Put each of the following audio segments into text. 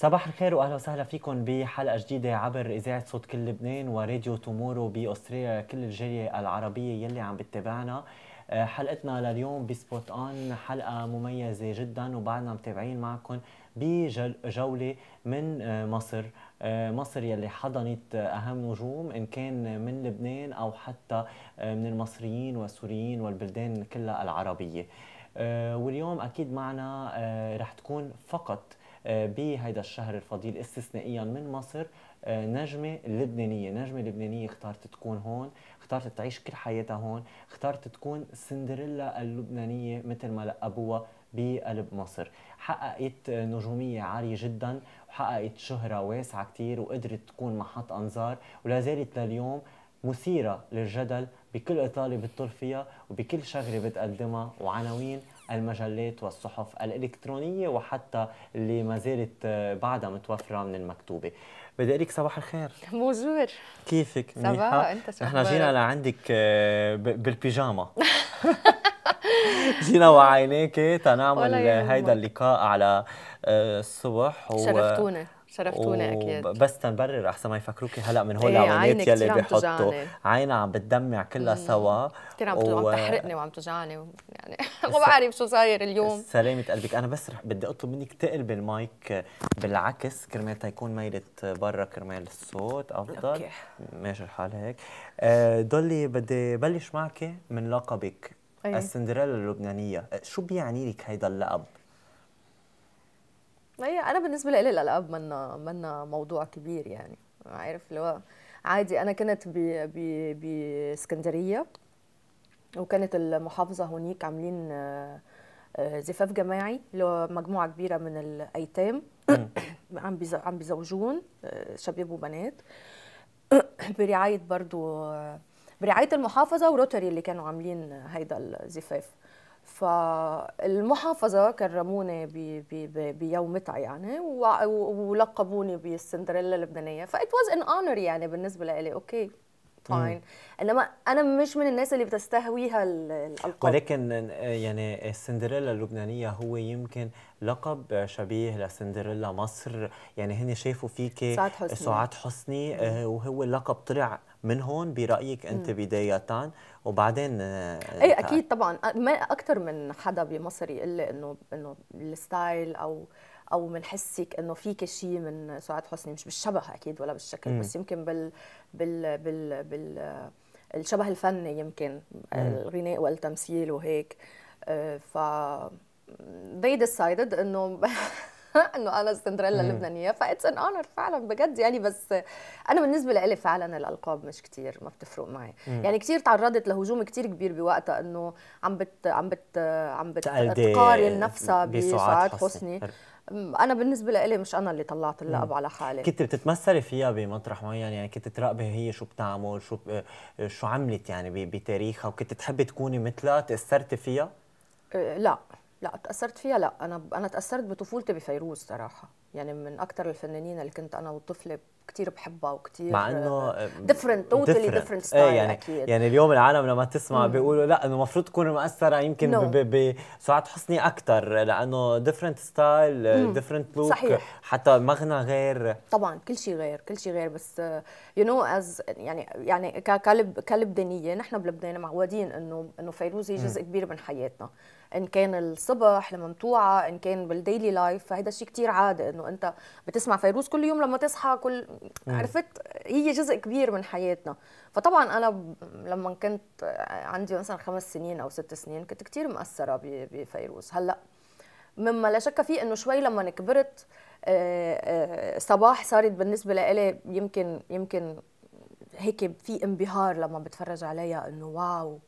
صباح الخير واهلا وسهلا فيكم بحلقه جديده عبر اذاعه صوت كل لبنان وراديو تومورو باستراليا كل الجاليه العربيه يلي عم بتتابعنا آه، حلقتنا لليوم بسبوت اون حلقه مميزه جدا وبعدنا متابعين معكم بجوله من آه، مصر آه، مصر يلي حضنت اهم نجوم ان كان من لبنان او حتى من المصريين والسوريين والبلدان كلها العربيه واليوم اكيد معنا رح تكون فقط آه، بهيدا الشهر الفضيل استثنائيا من مصر آه، نجمة لبنانية نجمة لبنانية اختارت تكون هون اختارت تعيش كل حياتها هون اختارت تكون سندريلا اللبنانية مثل ما لقبوها بقلب مصر حققت آه، نجومية عالية جدا وحققت شهرة واسعة كتير وقدرت تكون محط أنظار ولا زالت لليوم مثيرة للجدل بكل إطالة بتطل فيها وبكل شغلة بتقدمها وعناوين المجلات والصحف الإلكترونية وحتى اللي ما زالت آه، بعدها متوفرة من المكتوبة بدي أقول لك صباح الخير بونجور كيفك؟ صباح أنت شو نحن جينا لعندك آه، بالبيجاما جينا وعيناكي تنعمل هيدا اللقاء على آه، الصبح شرفتونا شرفتونا اكيد بس تنبرر احسن ما يفكروكي هلا من هول إيه، العمليات يلي بيحطوا عينا عم بتدمع كلها سوا كثير عم و... عم تحرقني وعم توجعني و... يعني ما بعرف شو صاير اليوم سلامة قلبك انا بس رح بدي اطلب منك تقلبي المايك بالعكس كرمال تيكون ميلة برا كرمال الصوت افضل أوكي. ماشي الحال هيك آه، ضلي بدي بلش معك من لقبك أيه. السندريلا اللبنانية آه، شو بيعني لك هيدا اللقب؟ هي انا بالنسبه لي الالعاب منا منا موضوع كبير يعني عارف اللي هو عادي انا كانت باسكندريه وكانت المحافظه هناك عاملين آه، زفاف جماعي اللي هو مجموعه كبيره من الايتام عم عم بيزوجون آه، شباب وبنات برعايه برضو آه، برعايه المحافظه وروتري اللي كانوا عاملين هيدا الزفاف فالمحافظة كرموني بي بي بي بيومتها يعني ولقبوني بالسندريلا اللبنانية فإت واز ان اونر يعني بالنسبة لي اوكي فاين انما انا مش من الناس اللي بتستهويها الالقاب ولكن يعني السندريلا اللبنانيه هو يمكن لقب شبيه لسندريلا مصر يعني هن شافوا فيك سعاد حسني سعاد حسني آه، وهو اللقب طلع من هون برايك انت بدايه وبعدين آه، اي اكيد طبعا ما اكثر من حدا بمصر يقول لي انه انه الستايل او او من حسك انه فيك شيء من سعاد حسني مش بالشبه اكيد ولا بالشكل م. بس يمكن بال بال بال, بال الشبه الفني يمكن الغناء والتمثيل وهيك آه، ف they decided انه انه انا سندريلا اللبنانيه فاتس ان اونر فعلا بجد يعني بس انا بالنسبه لي فعلا الالقاب مش كتير ما بتفرق معي يعني كتير تعرضت لهجوم كتير كبير بوقتها انه عم بت عم بت عم بتقارن نفسها بسعاد حسني. انا بالنسبه لي مش انا اللي طلعت اللقب على حالي كنت بتتمثلي فيها بمطرح معين يعني كنت تراقبي هي شو بتعمل شو شو عملت يعني بتاريخها وكنت تحبي تكوني مثلها تاثرتي فيها أه، لا لا تاثرت فيها لا انا انا تاثرت بطفولتي بفيروز صراحه يعني من اكثر الفنانين اللي كنت انا وطفله كثير بحبها وكثير مع انه ديفرنت توتالي ديفرنت ستايل يعني اكيد يعني اليوم العالم لما تسمع مم. بيقولوا لا انه المفروض تكون مأثره يمكن no. بسعاد حسني اكثر لانه ديفرنت ستايل ديفرنت لوك صحيح. حتى مغنى غير طبعا كل شيء غير كل شيء غير بس يو نو از يعني يعني كلب كلبدانيه نحن بلبنان معودين انه انه فيروز هي جزء مم. كبير من حياتنا ان كان الصبح الممتوعه ان كان بالديلي لايف فهيدا شيء كثير عادي انه انت بتسمع فيروز كل يوم لما تصحى كل عرفت هي جزء كبير من حياتنا فطبعا انا لما كنت عندي مثلا خمس سنين او ست سنين كنت كثير مأثره بفيروز هلا مما لا شك فيه انه شوي لما كبرت آه، آه، صباح صارت بالنسبه لإلي يمكن يمكن هيك في انبهار لما بتفرج عليها انه واو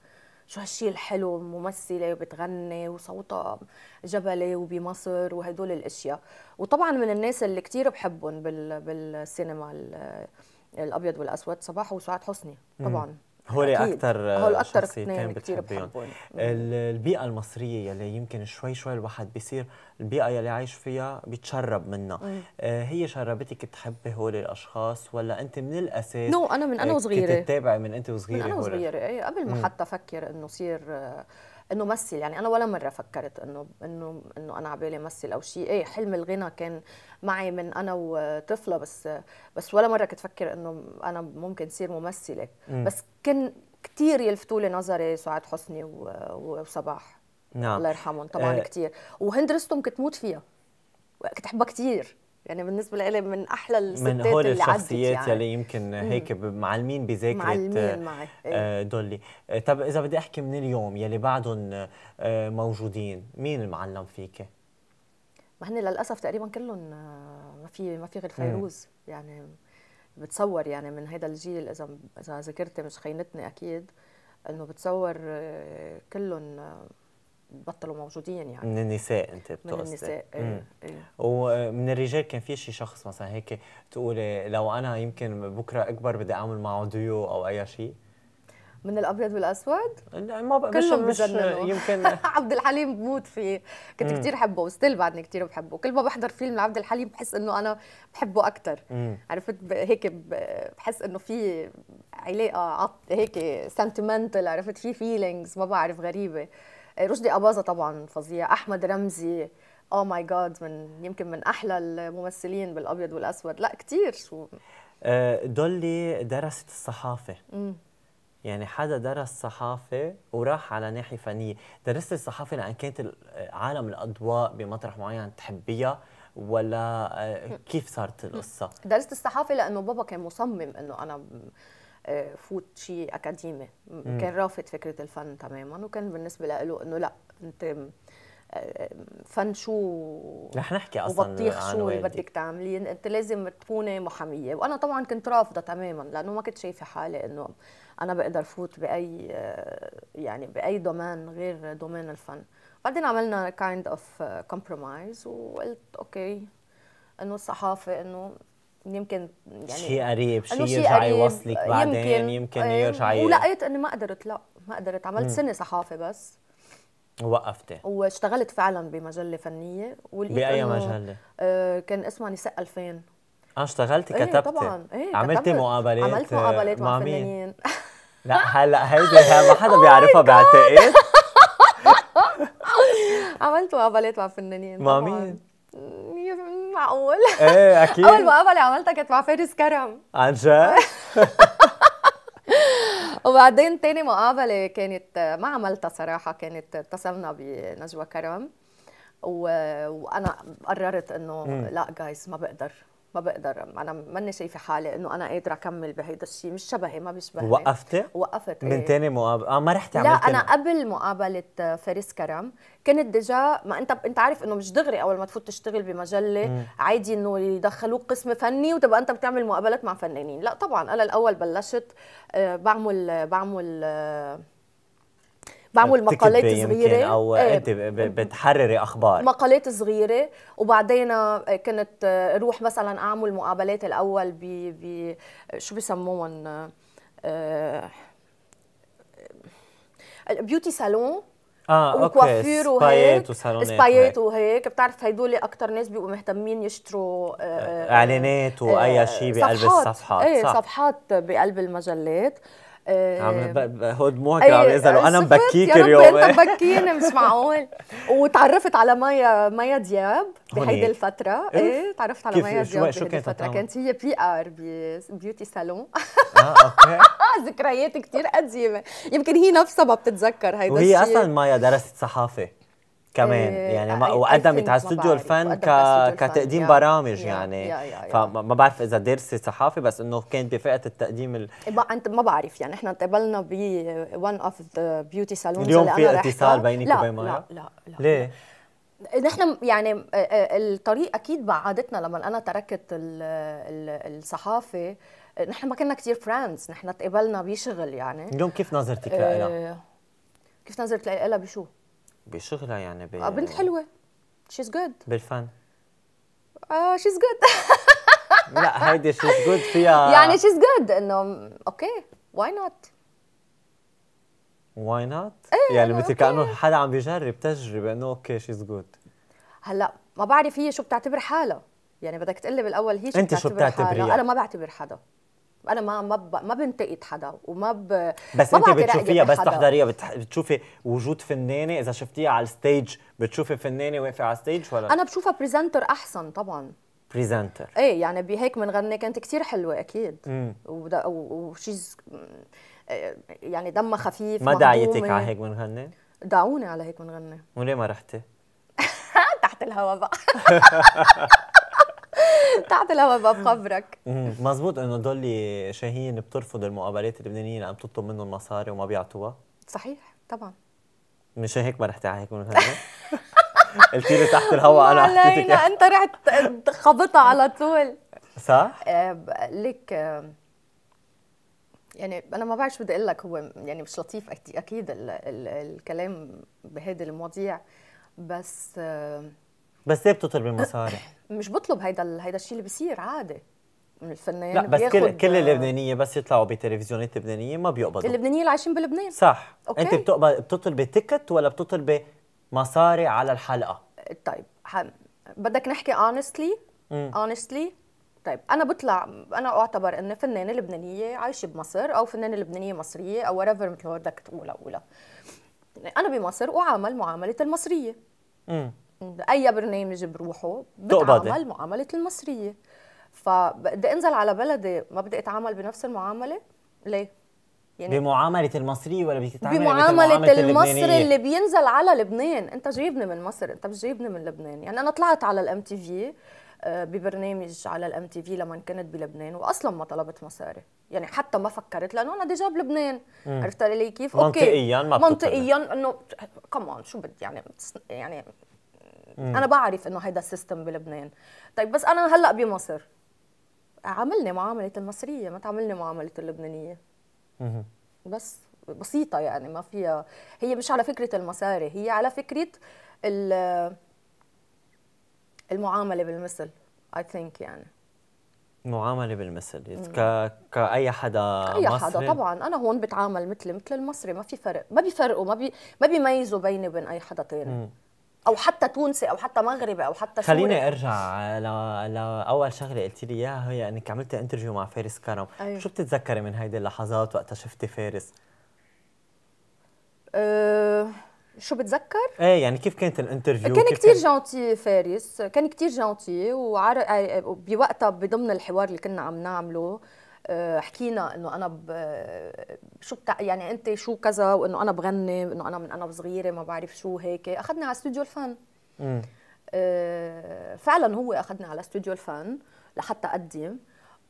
شو هالشيء الحلو ممثله وبتغني وصوتها جبلي وبمصر وهدول الاشياء وطبعا من الناس اللي كثير بحبهم بالسينما الابيض والاسود صباح وسعاد حسني طبعا مم. هول اكثر هول اكثر شخصيتين كثير بحبهم البيئه المصريه يلي يمكن شوي شوي الواحد بيصير البيئه يلي عايش فيها بيتشرب منها آه، هي شربتك تحبي هول الاشخاص ولا انت من الاساس نو انا من انا آه، وصغيره كنت تتابعي من انت وصغيره من انا وصغيره اي قبل ما حتى افكر انه صير آه انه مثل يعني انا ولا مره فكرت انه انه انه انا عبالي مثل او شيء ايه حلم الغنى كان معي من انا وطفله بس بس ولا مره كنت فكر انه انا ممكن صير ممثله مم. بس كان كثير يلفتوا لي نظري سعاد حسني وصباح نعم الله يرحمهم طبعا آه. كثير وهند رستم كنت موت فيها كنت احبها كثير يعني بالنسبه لي من احلى الستات من هول الشخصيات يعني. يلي يمكن هيك معلمين بذاكره معلمين آه، معي. آه، دولي آه، طب اذا بدي احكي من اليوم يلي بعدهم موجودين مين المعلم فيك ما هن للاسف تقريبا كلهم ما في ما في غير فيروز يعني بتصور يعني من هذا الجيل اذا اذا ذاكرتي مش خينتني اكيد انه بتصور كلهم بطلوا موجودين يعني من النساء انت بتقصد من النساء إيه. إيه. ومن الرجال كان في شي شخص مثلا هيك تقولي لو انا يمكن بكره اكبر بدي اعمل معه ديو او اي شيء من الابيض والاسود لا ما بقى كلهم مش, مش يمكن عبد الحليم بموت فيه كنت كثير حبه وستيل بعدني كثير بحبه كل ما بحضر فيلم لعبد الحليم بحس انه انا بحبه اكثر عرفت هيك بحس انه في علاقه هيك سنتمنتال عرفت في فيلينغز ما بعرف غريبه رشدي اباظه طبعا فظيع احمد رمزي او ماي جاد من يمكن من احلى الممثلين بالابيض والاسود لا كثير شو آه، دولي درست الصحافه مم. يعني حدا درس صحافة وراح على ناحية فنية درست الصحافة لأن كانت عالم الأضواء بمطرح معين تحبيها ولا آه، كيف صارت القصة؟ درست الصحافة لأنه بابا كان مصمم أنه أنا فوت شيء اكاديمي كان رافض فكره الفن تماما وكان بالنسبه له انه لا انت آه، فن شو رح نحكي اصلا وبطيخ شو اللي بدك تعملين انت لازم تكوني محاميه وانا طبعا كنت رافضه تماما لانه ما كنت شايفه حالي انه انا بقدر فوت باي آه، يعني باي دومين غير دومين الفن بعدين عملنا كايند اوف كومبرومايز وقلت اوكي انه الصحافه انه يمكن يعني شيء قريب شيء يرجع يوصلك بعدين يمكن, يمكن إيه، يرجع ولقيت اني ما قدرت لا ما قدرت عملت سنه صحافه بس وقفتي واشتغلت فعلا بمجله فنيه باي مجله؟ آه كان اسمها نساء 2000 اه اشتغلتي إيه، كتبتي؟ ايه طبعا ايه عملتي مقابلات عملت مقابلات مع, مع فنانين لا هلا هيدي ما حدا oh بيعرفها بعتقد عملت مقابلات مع فنانين مع مين؟ معقول ايه اكيد اول مقابله اللي عملتها كانت مع فارس كرم عن جد؟ وبعدين تاني مقابله كانت ما عملتها صراحه كانت اتصلنا بنجوى كرم و... وانا قررت انه لا جايز ما بقدر ما بقدر انا ماني شايفه حالي انه انا قادره اكمل بهيدا الشيء مش شبهي ما بيشبهني وقفتي؟ وقفت إيه. من إيه. تاني مقابله اه ما رحتي لا انا قبل مقابله آه، فارس كرم كنت ديجا ما انت انت عارف انه مش دغري اول ما تفوت تشتغل بمجله مم. عادي انه يدخلوك قسم فني وتبقى انت بتعمل مقابلات مع فنانين لا طبعا انا الاول بلشت آه، بعمل بعمل آه، بعمل مقالات صغيره او إيه. انت بتحرري اخبار مقالات صغيره وبعدين آه، كنت آه، اروح مثلا اعمل مقابلات الاول ب بي شو بسموهم بيوتي سالون اه وكوافير وهيك سبايات وهيك بتعرف هدول اكثر ناس بيبقوا مهتمين يشتروا آه، اعلانات واي شيء بقلب الصفحات ايه صفحات بقلب المجلات عم هو دموعك عم يزعلوا انا مبكيك اليوم انت مبكيني مش معقول وتعرفت على مايا مايا دياب بهيدي الفترة إيه؟, ايه تعرفت على مايا دياب بهيدي الفترة كانت هي بي ار بيوتي سالون اه اوكي ذكريات كثير قديمة يمكن هي نفسها ما بتتذكر هيدا الشيء وهي اصلا مايا درست صحافة كمان إيه يعني آه، ما وقدمت على استوديو الفن ك... كتقديم yeah. برامج yeah. يعني yeah. yeah. yeah. فما بعرف اذا دارسه صحافه بس انه كانت بفئه التقديم ال... إيه، انت ما بعرف يعني احنا انقبلنا ب ون اوف ذا بيوتي سالونز اليوم في اتصال بينك وبين مايا؟ لا لا لا ليه؟ نحن يعني آه، آه، الطريق اكيد بعدتنا لما انا تركت الصحافه نحن ما كنا كثير فريندز نحن تقابلنا بشغل يعني اليوم كيف نظرتك لها؟ كيف نظرتك لها بشو؟ بشغلها يعني ب... آه، بنت حلوه شيز جود بالفن اه شيز جود لا هيدي شيز جود فيها يعني شيز جود انه اوكي واي نوت واي نوت؟ يعني مثل كانه حدا عم بيجرب تجربه انه اوكي شيز جود هلا ما بعرف هي شو بتعتبر حالها يعني بدك تقلي بالاول هي شو انت شو بتعتبري حالها انا ما بعتبر حدا انا ما ما ب... ما بنتقد حدا وما ب... بس انت بتشوفيها بس تحضريها بتح... بتشوفي وجود فنانه اذا شفتيها على الستيج بتشوفي فنانه واقفه على الستيج ولا انا بشوفها بريزنتر احسن طبعا بريزنتر ايه يعني بهيك بنغني كانت كثير حلوه اكيد و... وشيز إيه، يعني دمها خفيف ما دعيتك على هيك بنغني؟ دعوني على هيك بنغني وليه ما رحتي؟ تحت الهوا بقى تحت الهواء بقى بخبرك مزبوط انه دولي شاهين بترفض المقابلات اللبنانيه اللي عم تطلب منهم مصاري وما بيعطوها صحيح طبعا مش هيك ما على هيك من هذا قلتي لي تحت الهواء انا حكيتك لا انت رحت خبطها على طول صح؟ آه، لك آه، يعني انا ما بعرف شو بدي اقول لك هو يعني مش لطيف اكيد الكلام بهيدي المواضيع بس آه بس ليه بتطلبي مصاري؟ مش بطلب هيدا هيدا الشيء اللي بصير عادي الفنان لا بس كل كل اللبنانيه بس يطلعوا بتلفزيونات لبنانيه ما بيقبضوا اللبنانيه اللي عايشين بلبنان صح أوكي. انت بتقبض بتطلبي تيكت ولا بتطلبي مصاري على الحلقه طيب ح... بدك نحكي اونستلي اونستلي طيب انا بطلع انا اعتبر اني فنانه لبنانيه عايشه بمصر او فنانه لبنانيه مصريه او ورايفر مثل ما بدك تقولها اولى يعني انا بمصر اعامل معامله المصريه امم اي برنامج بروحه بتعامل معامله المصريه فبدي انزل على بلدي ما بدي اتعامل بنفس المعامله ليه يعني بمعاملة المصري ولا بتتعامل بمعاملة مثل المصري اللي بينزل على لبنان، أنت جايبني من مصر، أنت مش جايبني من لبنان، يعني أنا طلعت على الام آه، تي في ببرنامج على الام تي في لما كنت بلبنان واصلا ما طلبت مصاري يعني حتى ما فكرت لانه انا جاب بلبنان عرفت علي كيف منطقيا اوكي منطقيا ما منطقيا انه كمان شو بدي يعني يعني مم. انا بعرف انه هيدا السيستم بلبنان طيب بس انا هلا بمصر عاملني معامله المصريه ما تعاملني معامله اللبنانيه مم. بس بسيطه يعني ما فيها هي مش على فكره المساري هي على فكره المعامله بالمثل اي ثينك يعني معامله بالمثل ك... كاي حدا أي مصري حدا طبعا انا هون بتعامل مثلي مثل المصري ما في فرق ما بيفرقوا ما بي ما بيميزوا بيني وبين اي حدا تاني او حتى تونسي او حتى مغربي او حتى سوري خليني ارجع ل... لاول شغله قلت لي اياها هي انك عملتي انترفيو مع فارس كرم أيوه. شو بتتذكري من هيدي اللحظات وقتها شفتي فارس أه... شو بتذكر؟ ايه يعني كيف كانت الانترفيو؟ كان كثير جونتي فارس، كان كثير جونتي وعر... بوقتها بضمن الحوار اللي كنا عم نعمله آه، حكينا انه انا آه، شو بتاع يعني انت شو كذا وانه انا بغني انه انا من انا صغيره ما بعرف شو هيك اخذنا على استوديو الفن آه، فعلا هو اخذنا على استوديو الفن لحتى اقدم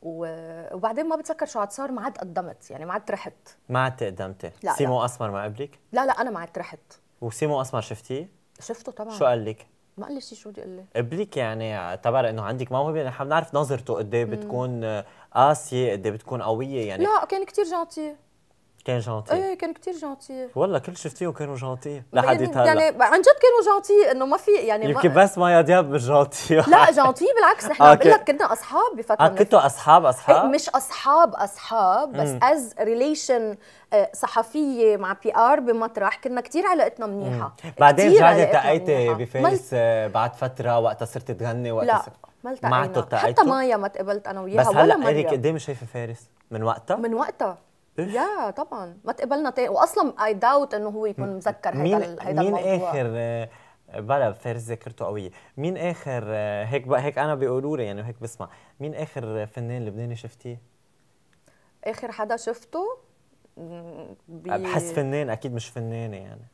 وبعدين ما بتذكر شو عاد صار ما عاد قدمت يعني ما عاد رحت ما عاد تقدمتي سيمو لا. اسمر ما قبلك؟ لا لا انا ما عاد رحت وسيمو اسمر شفتيه؟ شفته طبعا شو قال لك؟ ما قال لي شيء شو بدي اقول لك ابنك يعني اعتبر انه عندك موهبه نحن بنعرف نظرته قد ايه بتكون قاسيه قد ايه بتكون قويه يعني لا كان كثير جنتي كان جونتي ايه كانوا كثير جونتي والله كل شفتيهم كانوا جونتي لحد هلا يعني عن جد كانوا جونتي انه ما في يعني يمكن ما... بس مايا دياب مش جونتي لا جونتي بالعكس نحن آه، بقول لك كنا اصحاب بفتره اه كنتوا اصحاب اصحاب إيه، مش اصحاب اصحاب بس از آه، ريليشن صحفيه مع بي ار بمطرح كنا كثير علاقتنا منيحه بعدين رجعت التقيتي بفارس آه، بعد فتره وقتها صرت تغني وقتها لا ما التقينا حتى مايا ما تقبلت انا وياها بس هلا اريك شايفه فارس من وقتها من وقتها يا طبعا ما تقبلنا تاني واصلا اي داوت انه هو يكون مذكر هيدا مين هيدا مين الموضوع. اخر آه، بلا فارس ذاكرته قويه مين اخر آه، هيك بقى هيك انا بيقولوا لي يعني وهيك بسمع مين اخر فنان لبناني شفتيه اخر حدا شفته بي... بحس فنان اكيد مش فنانه يعني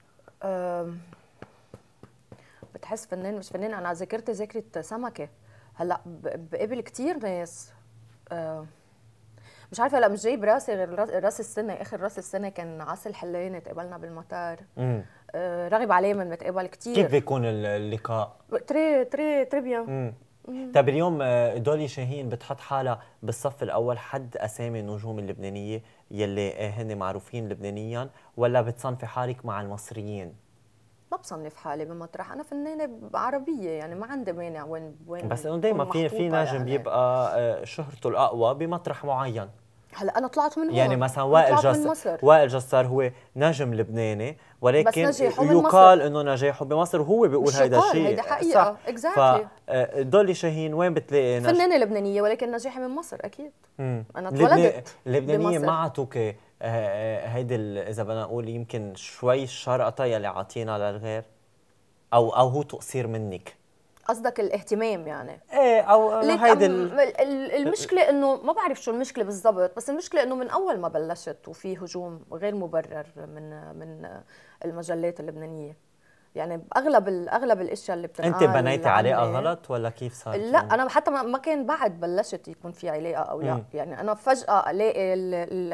بتحس فنان مش فنان انا ذاكرتي ذاكره سمكه هلا بقابل كثير ناس مش عارفه لا مش جاي براسي غير راس السنه اخر راس السنه كان عاصي حلين تقابلنا بالمطار آه، رغب عليه من متقابل كثير كيف بيكون اللقاء؟ تري تري تري بيان طيب اليوم آه، دولي شاهين بتحط حالها بالصف الاول حد اسامي النجوم اللبنانيه يلي هن معروفين لبنانيا ولا بتصنفي حالك مع المصريين؟ ما بصنف حالي بمطرح انا فنانه عربيه يعني ما عندي مانع وين وين بس انه دائما في في نجم يعني. بيبقى آه، شهرته الاقوى بمطرح معين هلا انا طلعت من هون يعني مثلا وائل جسار وائل جسار هو نجم لبناني ولكن بس نجاحه يقال انه نجاحه بمصر وهو بيقول هيدا الشيء هيدا حقيقه اكزاكتلي exactly. دولي آه، شاهين وين بتلاقي فنانه لبنانيه ولكن نجاحي من مصر اكيد مم. انا اتولدت لبنانيه ما عطوكي آه، آه، هيدي اذا بدنا نقول يمكن شوي الشرقطه يلي عاطينا للغير او او هو تقصير منك قصدك الاهتمام يعني ايه او هيدي المشكله انه ما بعرف شو المشكله بالضبط بس المشكله انه من اول ما بلشت وفي هجوم غير مبرر من من المجلات اللبنانيه يعني اغلب اغلب الاشياء اللي بتنقال انت بنيتي علاقه غلط ولا كيف صار؟ لا يعني؟ انا حتى ما كان بعد بلشت يكون في علاقه او لا، م. يعني انا فجاه الاقي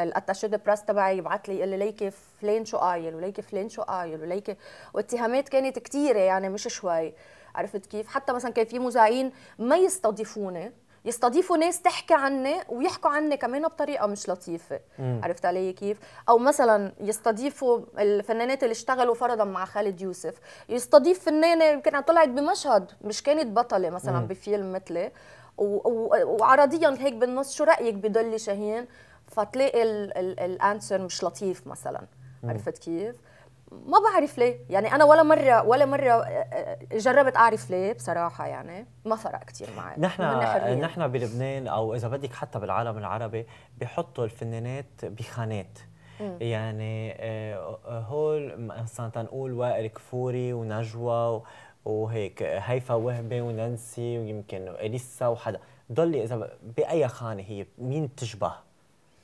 الاتاشي براس تبعي يبعث لي يقول لي ليكي فلان شو قايل وليكي فلان شو قايل وليكي واتهامات كانت كثيره يعني مش شوي عرفت كيف؟ حتى مثلا كان في مذيعين ما يستضيفوني يستضيفوا ناس تحكي عني ويحكوا عني كمان بطريقه مش لطيفه مم. عرفت علي كيف او مثلا يستضيفوا الفنانات اللي اشتغلوا فرضا مع خالد يوسف يستضيف فنانه يمكن طلعت بمشهد مش كانت بطله مثلا مم. بفيلم مثلي وعرضيا هيك بالنص شو رايك بدلي شاهين فتلاقي الانسر مش لطيف مثلا عرفت كيف؟ ما بعرف ليه يعني انا ولا مره ولا مره آه، آه، جربت اعرف ليه بصراحه يعني ما فرق كثير معي نحن نحن بلبنان او اذا بدك حتى بالعالم العربي بحطوا الفنانات بخانات يعني آه، هول مثلا تنقول وائل كفوري ونجوى وهيك هيفا وهبي ونانسي ويمكن اليسا وحدا ضلي اذا باي خانه هي مين بتشبه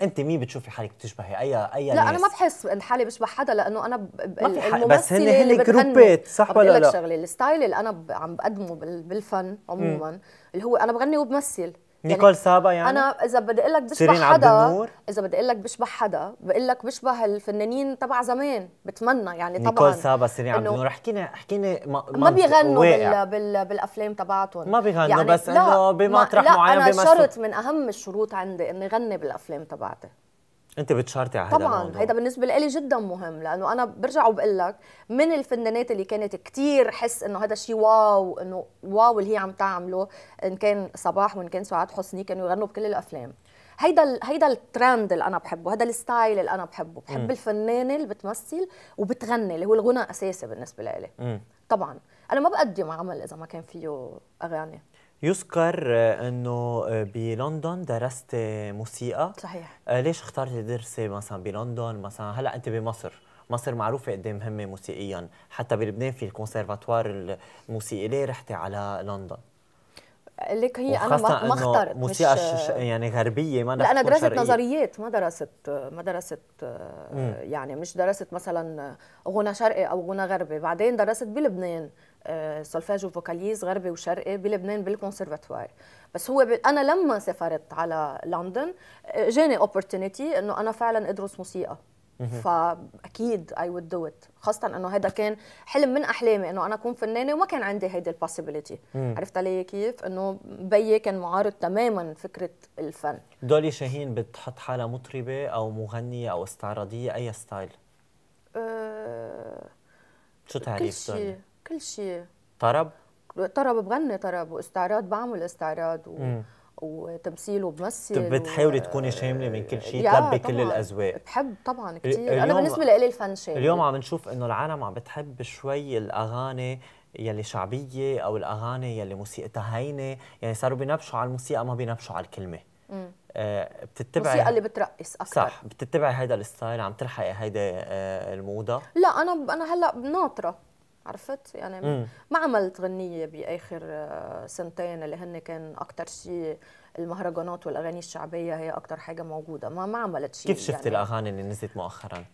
انت مين بتشوفي حالك بتشبهي اي اي لا ناس؟ انا ما بحس حالي بشبه حدا لانه انا ب... ما في حق بس هن هن جروبات صح ولا لا؟ شغله الستايل اللي انا ب... عم بقدمه بالفن عموما اللي هو انا بغني وبمثل يعني نيكول يعني سابا يعني انا اذا بدي اقول لك بشبه حدا اذا بدي اقول لك بشبه حدا بقول لك بشبه الفنانين تبع زمان بتمنى يعني طبعا نيكول سابا سيرين عبد النور احكينا احكينا ما بيغنوا بال بال بالافلام تبعتهم ما بيغنوا يعني بس انه بمطرح معين انا شرط من اهم الشروط عندي اني غني بالافلام تبعتي انت بتشارتي على هذا طبعا هيدا بالنسبه لي جدا مهم لانه انا برجع وبقول لك من الفنانات اللي كانت كثير حس انه هذا شيء واو انه واو اللي هي عم تعمله ان كان صباح وان كان سعاد حسني كانوا يغنوا بكل الافلام هيدا هيدا الترند اللي انا بحبه هذا الستايل اللي انا بحبه بحب م. الفنانه اللي بتمثل وبتغني اللي هو الغنى اساسي بالنسبه لي طبعا انا ما بقدم عمل اذا ما كان فيه اغاني يذكر آه، انه آه، بلندن درست آه، موسيقى صحيح ليش اخترت تدرسي مثلا بلندن مثلا هلا انت بمصر مصر معروفة قد إيه مهمة موسيقيا حتى بلبنان في الكونسرفاتوار الموسيقي ليه رحتي على لندن؟ لك هي انا ما اخترت موسيقى مش يعني غربيه ما لا انا درست شرقية. نظريات ما درست ما درست مم. يعني مش درست مثلا غنى شرقي او غنى غربي بعدين درست بلبنان سولفاجو آه، وفوكاليز غربي وشرقي بلبنان بالكونسرفاتوار بس هو ب... انا لما سافرت على لندن آه، جاني اوبورتونيتي انه انا فعلا ادرس موسيقى فاكيد اي وود دو ات خاصه انه هذا كان حلم من احلامي انه انا اكون فنانه وما كان عندي هيدي البوسيبيليتي عرفت علي كيف انه بيي كان معارض تماما فكره الفن دولي شاهين بتحط حالها مطربه او مغنيه او استعراضيه اي ستايل أه... شو تعريف دولي كل شيء طرب؟ طرب بغني طرب واستعراض بعمل استعراض و... وتمثيل وبمثل بتحاولي و... تكوني شامله من كل شيء تلبي كل الاذواق بحب طبعا كثير انا بالنسبه لي الفن شامل اليوم عم نشوف انه العالم عم بتحب شوي الاغاني يلي شعبيه او الاغاني يلي موسيقتها هينه يعني صاروا بينبشوا على الموسيقى ما بينبشوا على الكلمه امم آه بتتبعي الموسيقى اللي بترقص اكثر صح بتتبعي هيدا الستايل عم تلحقي هيدا آه الموضه لا انا ب... انا هلا ناطره عرفت يعني ما عملت غنيه باخر آه، سنتين اللي هن كان اكثر شيء المهرجانات والاغاني الشعبيه هي اكثر حاجه موجوده ما ما عملت شيء كيف شفت يعني الاغاني اللي نزلت مؤخرا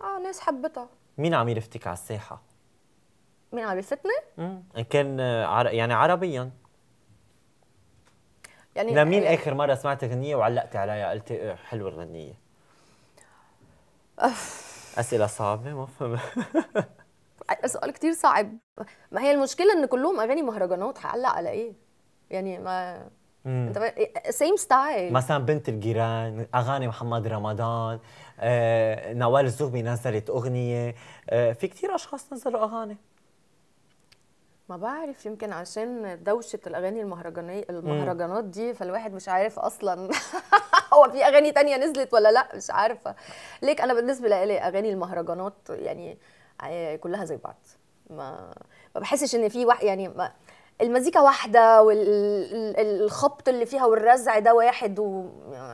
اه ناس حبتها مين عم يلفتك على الساحه مين عم يفتني؟ امم كان آه، عر... يعني عربيا يعني لمين يعني... اخر مره سمعت غنيه وعلقتي عليها قلتي آه، حلوه الغنيه اسئله صعبه ما فهمت سؤال كتير صعب ما هي المشكله ان كلهم اغاني مهرجانات هعلق على ايه يعني ما انت سيم ستايل مثلا بنت الجيران اغاني محمد رمضان آه، نوال الزغبي نزلت اغنيه آه، في كثير اشخاص نزلوا اغاني ما بعرف يمكن عشان دوشة الأغاني المهرجانية المهرجانات دي فالواحد مش عارف أصلا هو في أغاني تانية نزلت ولا لأ مش عارفة ليك أنا بالنسبة لي أغاني المهرجانات يعني آه، كلها زي بعض ما ما بحسش ان في واحد يعني ما المزيكا واحده والخبط اللي فيها والرزع ده واحد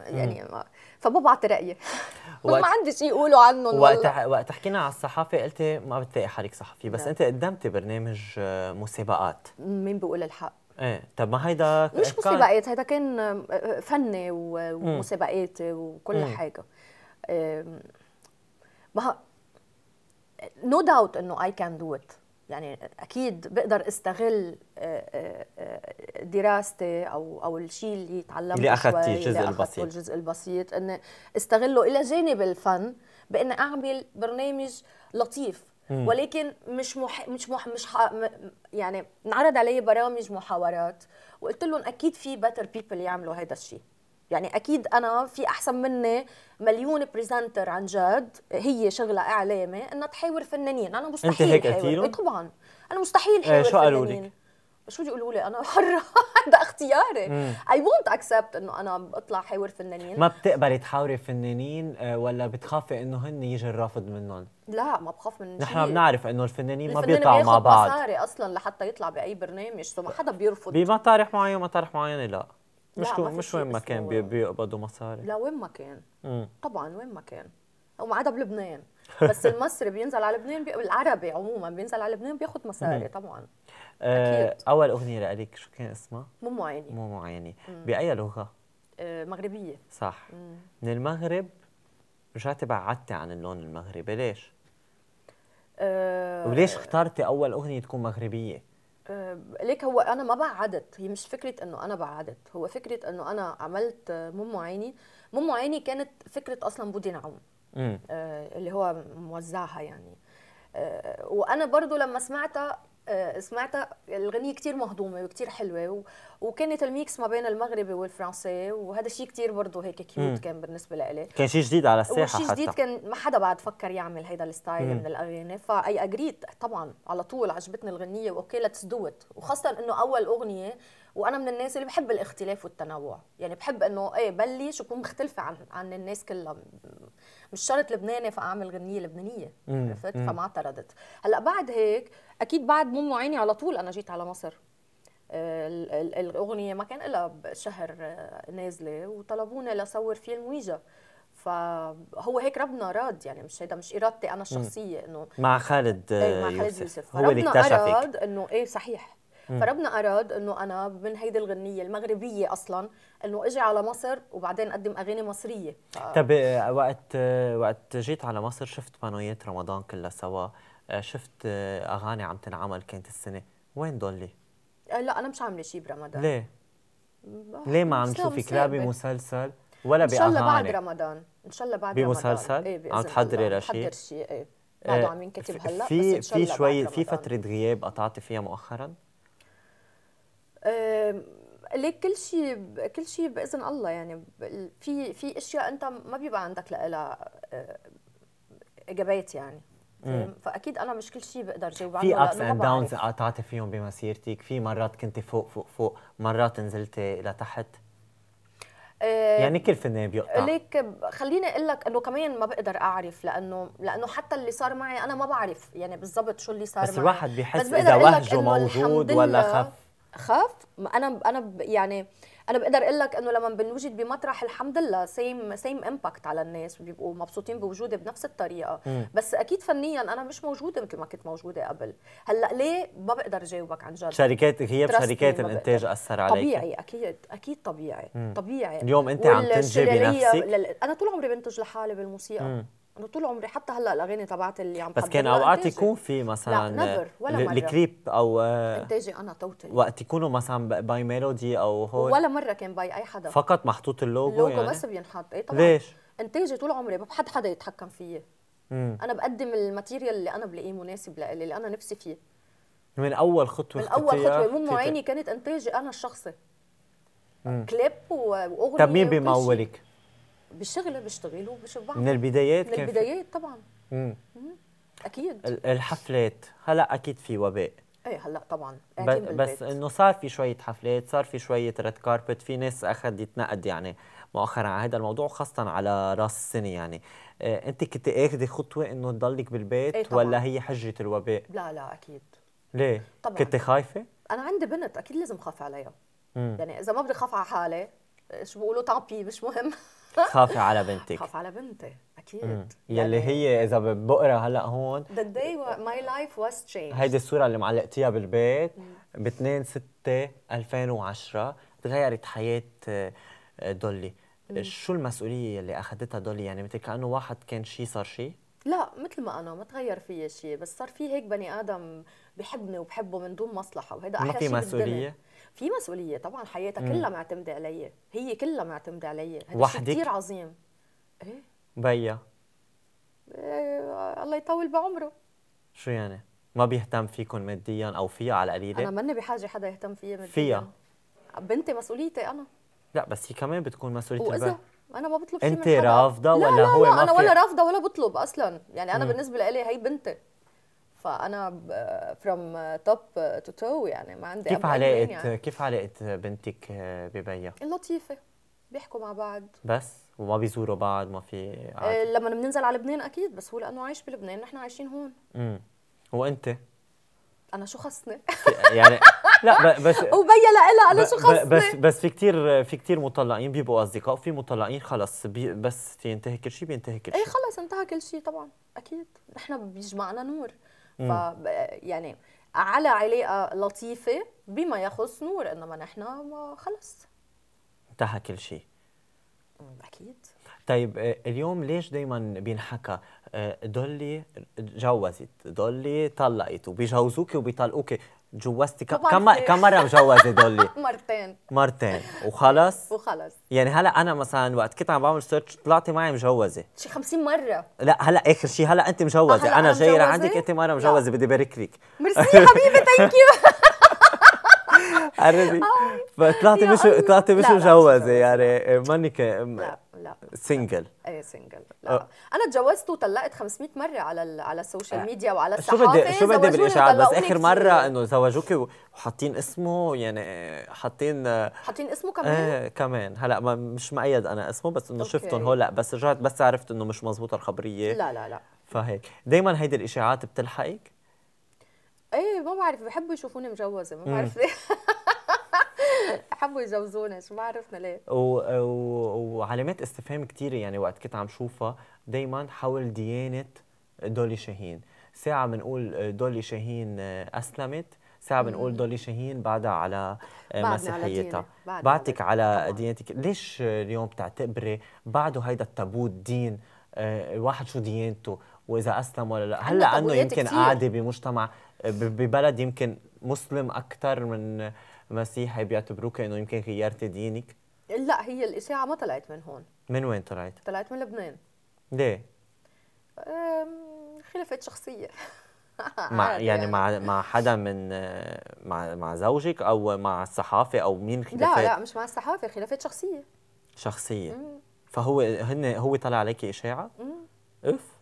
يعني ما فببعت رايي وقت... ما عندي شيء يقولوا عنه وقت وقت حكينا على الصحافه قلت ما بتلاقي حالك صحفي بس لا. نعم. انت قدمتي برنامج آه، مسابقات مين بيقول الحق ايه طب ما هيدا مش كان... مسابقات هيدا كان آه، فني ومسابقات وكل مم. حاجه ما نو داوت انه اي كان دو ات يعني اكيد بقدر استغل آه، آه، آه، دراستي او او الشيء اللي تعلمته اللي اخذتيه الجزء البسيط الجزء البسيط ان استغله الى جانب الفن بان اعمل برنامج لطيف مم. ولكن مش مح... مش مح... مش ح... يعني انعرض علي برامج محاورات وقلت لهم اكيد في بيتر بيبل يعملوا هذا الشيء يعني اكيد انا في احسن مني مليون بريزنتر عن جد هي شغله اعلامي انها تحاور فنانين انا مستحيل انت هيك قلتيلهم؟ إيه، طبعا انا مستحيل إيه، حاور شو قالوا لك؟ شو بده يقولوا لي انا حره هذا اختياري اي وونت اكسبت انه انا بطلع حاور فنانين ما بتقبلي تحاوري فنانين آه، ولا بتخافي انه هن يجي الرفض منهم لا ما بخاف من نحن بنعرف انه الفنانين ما بيطلعوا مع بعض الفنان اصلا لحتى يطلع باي برنامج سو ما حدا بيرفض بمطارح معينه ومطارح معينه لا مش لا مش وين ما كان بيقبضوا مصاري لا وين ما كان مم. طبعا وين ما كان وما عدا بلبنان بس المصري بينزل على لبنان بي... العربي عموما بينزل على لبنان بياخذ مصاري طبعا آه، أكيد. اول اغنيه لك شو كان اسمها مو معيني مو معيني باي لغه آه، مغربيه صح مم. من المغرب رجعتي بعدتي عن اللون المغربي ليش أه وليش اخترتي اول اغنيه تكون مغربيه آه، ليك هو انا ما بعدت هي مش فكره انه انا بعدت هو فكره انه انا عملت مم عيني مم عيني كانت فكره اصلا بودي نعوم آه اللي هو موزعها يعني آه وانا برضو لما سمعتها آه، سمعتها الغنيه كتير مهضومه وكتير حلوه وكانت الميكس ما بين المغربي والفرنسي وهذا شيء كتير برضه هيك كيوت كان بالنسبه لإلي كان شيء جديد على الساحه حتى جديد كان ما حدا بعد فكر يعمل هيدا الستايل من الاغاني فاي اجريت طبعا على طول عجبتني الغنيه واوكي ليتس دو ات وخاصه انه اول اغنيه وانا من الناس اللي بحب الاختلاف والتنوع يعني بحب انه ايه بلش وكون مختلفه عن عن الناس كلها مش شرط لبناني فاعمل غنيه لبنانيه عرفت فما اعترضت هلا بعد هيك اكيد بعد مو عيني على طول انا جيت على مصر آه، الاغنيه ما كان لها شهر آه، نازله وطلبونا لصور فيلم ويجا فهو هيك ربنا راد يعني مش هيدا مش ارادتي انا الشخصيه انه مع خالد ايه مع خالد يوسف, يوسف. هو اللي اكتشفك انه ايه صحيح فربنا اراد انه انا من هيدي الغنيه المغربيه اصلا انه اجي على مصر وبعدين اقدم اغاني مصريه ف... طب آه، وقت آه، وقت جيت على مصر شفت بانويات رمضان كلها سوا آه، شفت اغاني عم تنعمل كانت السنه وين ضلي؟ لا انا مش عامله شيء برمضان ليه؟ ليه ما عم تشوفي لا بمسلسل ولا باغاني؟ ان شاء الله بعد رمضان ان شاء الله بعد بمسلسل؟ رمضان بمسلسل؟ ايه عم تحضري رشيد؟ بحضر شيء ايه بعده عم ينكتب هلا في في شوي في فتره غياب قطعتي فيها مؤخرا؟ ليك كل شيء كل شيء باذن الله يعني في في اشياء انت ما بيبقى عندك لها اجابات آه، يعني فاكيد انا مش كل شيء بقدر جاوب عنه في ابس اند داونز قطعتي فيهم بمسيرتك في مرات كنت فوق فوق فوق مرات نزلتي لتحت آه، يعني كل فنان بيقطع ليك خليني اقول لك انه كمان ما بقدر اعرف لانه لانه حتى اللي صار معي انا ما بعرف يعني بالضبط شو اللي صار بس معي بس الواحد بيحس اذا وهجه موجود ولا خف خاف انا انا يعني انا بقدر اقول لك انه لما بنوجد بمطرح الحمد لله سيم سيم امباكت على الناس وبيبقوا مبسوطين بوجودي بنفس الطريقه م. بس اكيد فنيا انا مش موجوده مثل ما كنت موجوده قبل هلا ليه ما بقدر جاوبك عن جد شركات هي شركات الانتاج اثر عليك طبيعي اكيد اكيد طبيعي م. طبيعي اليوم انت عم تنتج بنفسك لل... انا طول عمري بنتج لحالي بالموسيقى م. انا طول عمري حتى هلا الاغاني تبعت اللي عم بس كان اوقات يكون في مثلا لا نيفر ولا مره الكليب او آه، انتاجي انا توتال وقت يكونوا مثلا باي ميلودي او هول ولا مره كان باي اي حدا فقط محطوط اللوجو اللوجو يعني؟ بس بينحط اي طبعا ليش؟ انتاجي طول عمري ما بحد حدا يتحكم فيي انا بقدم الماتيريال اللي انا بلاقيه مناسب لإلي اللي انا نفسي فيه من اول خطوه من اول خطوه مو معيني كانت انتاجي انا الشخصي كليب واغنيه طب مين بيمولك؟ بالشغله بشتغل بشتغله بعض من البدايات من البدايات طبعا امم اكيد الحفلات هلا اكيد في وباء ايه هلا طبعا بس انه صار في شويه حفلات صار في شويه ريد كاربت في ناس اخذت نقد يعني مؤخرا على هذا الموضوع خاصه على راس السنه يعني إيه انت كنت اخذه خطوه انه تضلك بالبيت ايه ولا هي حجه الوباء لا لا اكيد ليه طبعا كنت خايفه انا عندي بنت اكيد لازم خاف عليها مم. يعني اذا ما بدي خاف على حالي شو بيقولوا تعبي مش مهم خافي على بنتك خاف على بنتي اكيد يعني يلي هي اذا بقرا هلا هون ذا داي ماي لايف واز تشينج هيدي الصوره اللي معلقتيها بالبيت ب 2 6 2010 تغيرت حياه آه، دولي شو المسؤوليه اللي اخذتها دولي يعني مثل كانه واحد كان شيء صار شيء لا مثل ما انا ما تغير فيي شيء بس صار في هيك بني ادم بحبني وبحبه من دون مصلحه وهذا احلى شيء ما في مسؤوليه في مسؤوليه طبعا حياتها كلها معتمده علي هي كلها معتمده علي هذا كثير عظيم ايه بيا إيه الله يطول بعمره شو يعني ما بيهتم فيكم ماديا او فيها على القليله انا ماني بحاجه حدا يهتم فيها ماديا فيها بنتي مسؤوليتي انا لا بس هي كمان بتكون مسؤوليه البيت انا ما بطلب شيء انت رافضه ولا لا هو لا ما انا ولا رافضه ولا بطلب اصلا يعني انا م. بالنسبه لي هي بنتي فانا فروم توب تو تو يعني ما عندي كيف علاقه يعني. كيف علاقه بنتك ببيا؟ لطيفه بيحكوا مع بعض بس وما بيزوروا بعض ما في آه لما بننزل على لبنان اكيد بس هو لانه عايش بلبنان نحن عايشين هون امم وانت انا شو خصني يعني لا بس وبيا لها انا شو خصني بس بس في كثير في كثير مطلقين بيبقوا اصدقاء وفي مطلقين خلص بي بس ينتهي كل شيء بينتهي كل إيه، شيء اي خلص انتهى كل شيء طبعا اكيد نحن بيجمعنا نور ف يعني على علاقه لطيفه بما يخص نور انما نحن خلص انتهى كل شيء اكيد طيب آه، اليوم ليش دائما بينحكى دولي آه، جوزت دولي طلقت وبيجوزوكي وبيطلقوكي جوزتي كم كم مره مجوزه دولي؟ مرتين مرتين وخلص؟ وخلص يعني هلا انا مثلا وقت كنت عم بعمل سيرش طلعتي معي مجوزه شي 50 مره لا هلا اخر شيء هلا انت مجوزه آه انا جاي لعندك انت مره مجوزه بدي بارك لك ميرسي حبيبي ثانك يو عرفتي؟ فطلعتي مش طلعتي مش مجوزه يعني مانك لا سنجل ايه سنجل لا أه. انا تجوزت وطلقت 500 مره على على السوشيال آه. ميديا وعلى الصحافه شو بدي شو بدي بالاشاعات بس اخر مره انه زوجوكي وحاطين اسمه يعني حاطين آه، حاطين اسمه كمان ايه كمان هلا ما مش مقيد انا اسمه بس انه شفتهم لا بس رجعت بس عرفت انه مش مزبوطه الخبريه لا لا لا فهيك دائما هيدي الاشاعات بتلحقك ايه ما بعرف بحبوا يشوفوني مجوزه ما بعرف ليه حبوا يجوزونا شو ما عرفنا ليه و... و... وعلامات استفهام كثير يعني وقت كنت عم شوفها دائما حول ديانه دولي شاهين ساعه بنقول دولي شاهين اسلمت ساعه بنقول دولي شاهين بعدها على مسيحيتها بعدك على ديانتك ليش اليوم بتعتبري بعده هيدا التابوت دين الواحد آه، شو ديانته واذا اسلم ولا لا هلا انه يمكن قاعده بمجتمع ببلد يمكن مسلم اكثر من مسيحي بيعتبروك انه يمكن غيرت دينك لا هي الإشاعة ما طلعت من هون من وين طلعت؟ طلعت من لبنان ليه؟ خلافات شخصية يعني مع يعني مع مع حدا من مع مع زوجك او مع الصحافه او مين خلافات؟ لا لا مش مع الصحافه خلافات شخصيه شخصيه مم. فهو هن هو طلع عليكي اشاعه؟ امم اف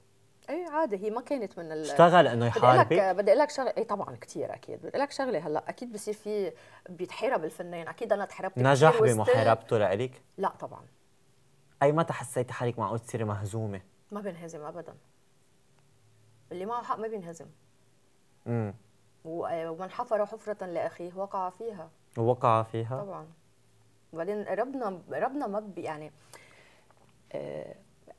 اي عادي هي ما كانت من ال... اشتغل انه يحارب بدي لك بدي اقول لك شغله اي طبعا كثير اكيد بدي اقول لك شغله هلا اكيد بصير في بيتحارب الفنان اكيد انا تحاربت نجح بمحاربته لإلك؟ لا طبعا اي متى حسيتي حالك معقول تصيري مهزومه؟ ما بينهزم ابدا اللي معه حق ما بينهزم امم ومن حفر حفرة لأخيه وقع فيها وقع فيها طبعا وبعدين ربنا ربنا ما بي يعني آه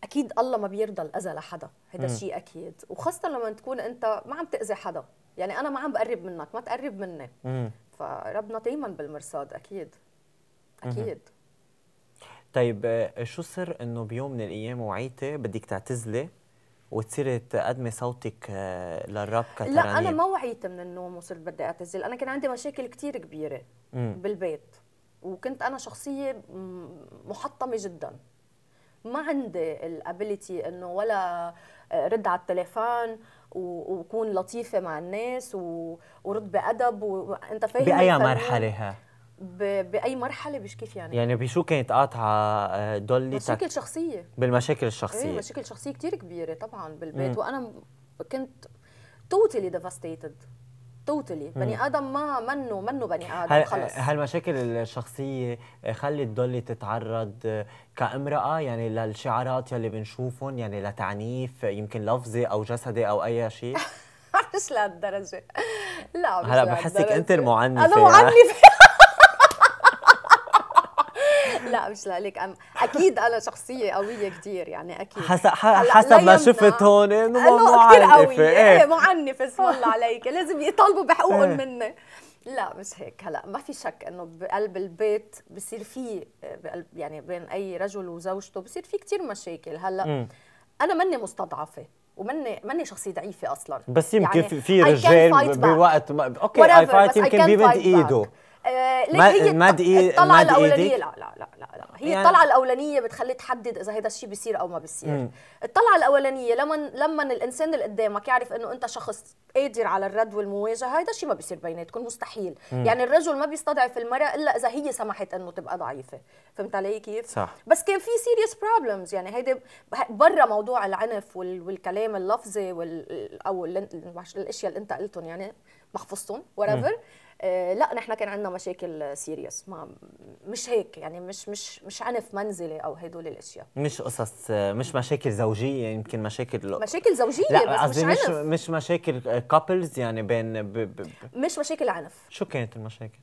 اكيد الله ما بيرضى الاذى لحدا هذا شيء اكيد وخاصه لما تكون انت ما عم تاذي حدا يعني انا ما عم بقرب منك ما تقرب مني مم. فربنا دايما بالمرصاد اكيد اكيد مم. طيب آه، شو سر انه بيوم من الايام وعيتي بدك تعتزلي وتصيري تقدمي صوتك آه، للراب كترانيب لا انا ما وعيت من النوم وصرت بدي اعتزل انا كان عندي مشاكل كثير كبيره مم. بالبيت وكنت انا شخصيه محطمه جدا ما عندي الابيليتي انه ولا آه، رد على التليفون وكون لطيفه مع الناس ورد بادب وانت فاهم باي مرحله ها باي مرحله مش كيف يعني يعني بشو كانت قاطعه آه، دولي مشاكل شخصيه بالمشاكل الشخصيه ايه مشاكل شخصيه كثير كبيره طبعا بالبيت م. وانا كنت توتالي ديفاستيتد توتلي بني ادم ما منه منه بني ادم هل خلص هالمشاكل الشخصيه خلت دولي تتعرض كامراه يعني للشعارات يلي بنشوفهم يعني لتعنيف يمكن لفظي او جسدي او اي شيء مش لهالدرجه لا مش هلا بحسك انت المعنفه انا معنفه لا مش لك اكيد انا شخصيه قويه كثير يعني اكيد حسب حسب ما شفت آه. هون انه معنفه قوية ايه, إيه، معنفه اسم الله عليك لازم يطالبوا بحقوقهم إيه. مني لا مش هيك هلا ما في شك انه بقلب البيت بصير في بقلب يعني بين اي رجل وزوجته بصير في كثير مشاكل هلا انا مني مستضعفه ومني مني شخصيه ضعيفه اصلا بس يمكن يعني في رجال بوقت ما اوكي اي فايت يمكن بيمد ايده back. آه، ليه هي مد إيه الطلعه إيه الاولانيه لا لا لا لا, لا. هي يعني الطلعه الاولانيه بتخلي تحدد اذا هذا الشيء بيصير او ما بيصير الطلعه الاولانيه لما لما الانسان اللي قدامك يعرف انه انت شخص قادر على الرد والمواجهه هذا الشيء ما بيصير بيناتكم مستحيل مم. يعني الرجل ما بيستضعف المراه الا اذا هي سمحت انه تبقى ضعيفه فهمت علي كيف صح. بس كان في سيريس بروبلمز يعني هيدي برا موضوع العنف والكلام اللفظي وال او الاشياء اللي انت قلتهم يعني محفظتهم ورايفر آه، لا نحن كان عندنا مشاكل سيريس ما مش هيك يعني مش مش مش عنف منزلي او هدول الاشياء مش قصص مش مشاكل زوجيه يمكن مشاكل مشاكل زوجيه لا بس مش عنف مش, مش مشاكل كابلز يعني بين ب ب ب مش مشاكل عنف شو كانت المشاكل؟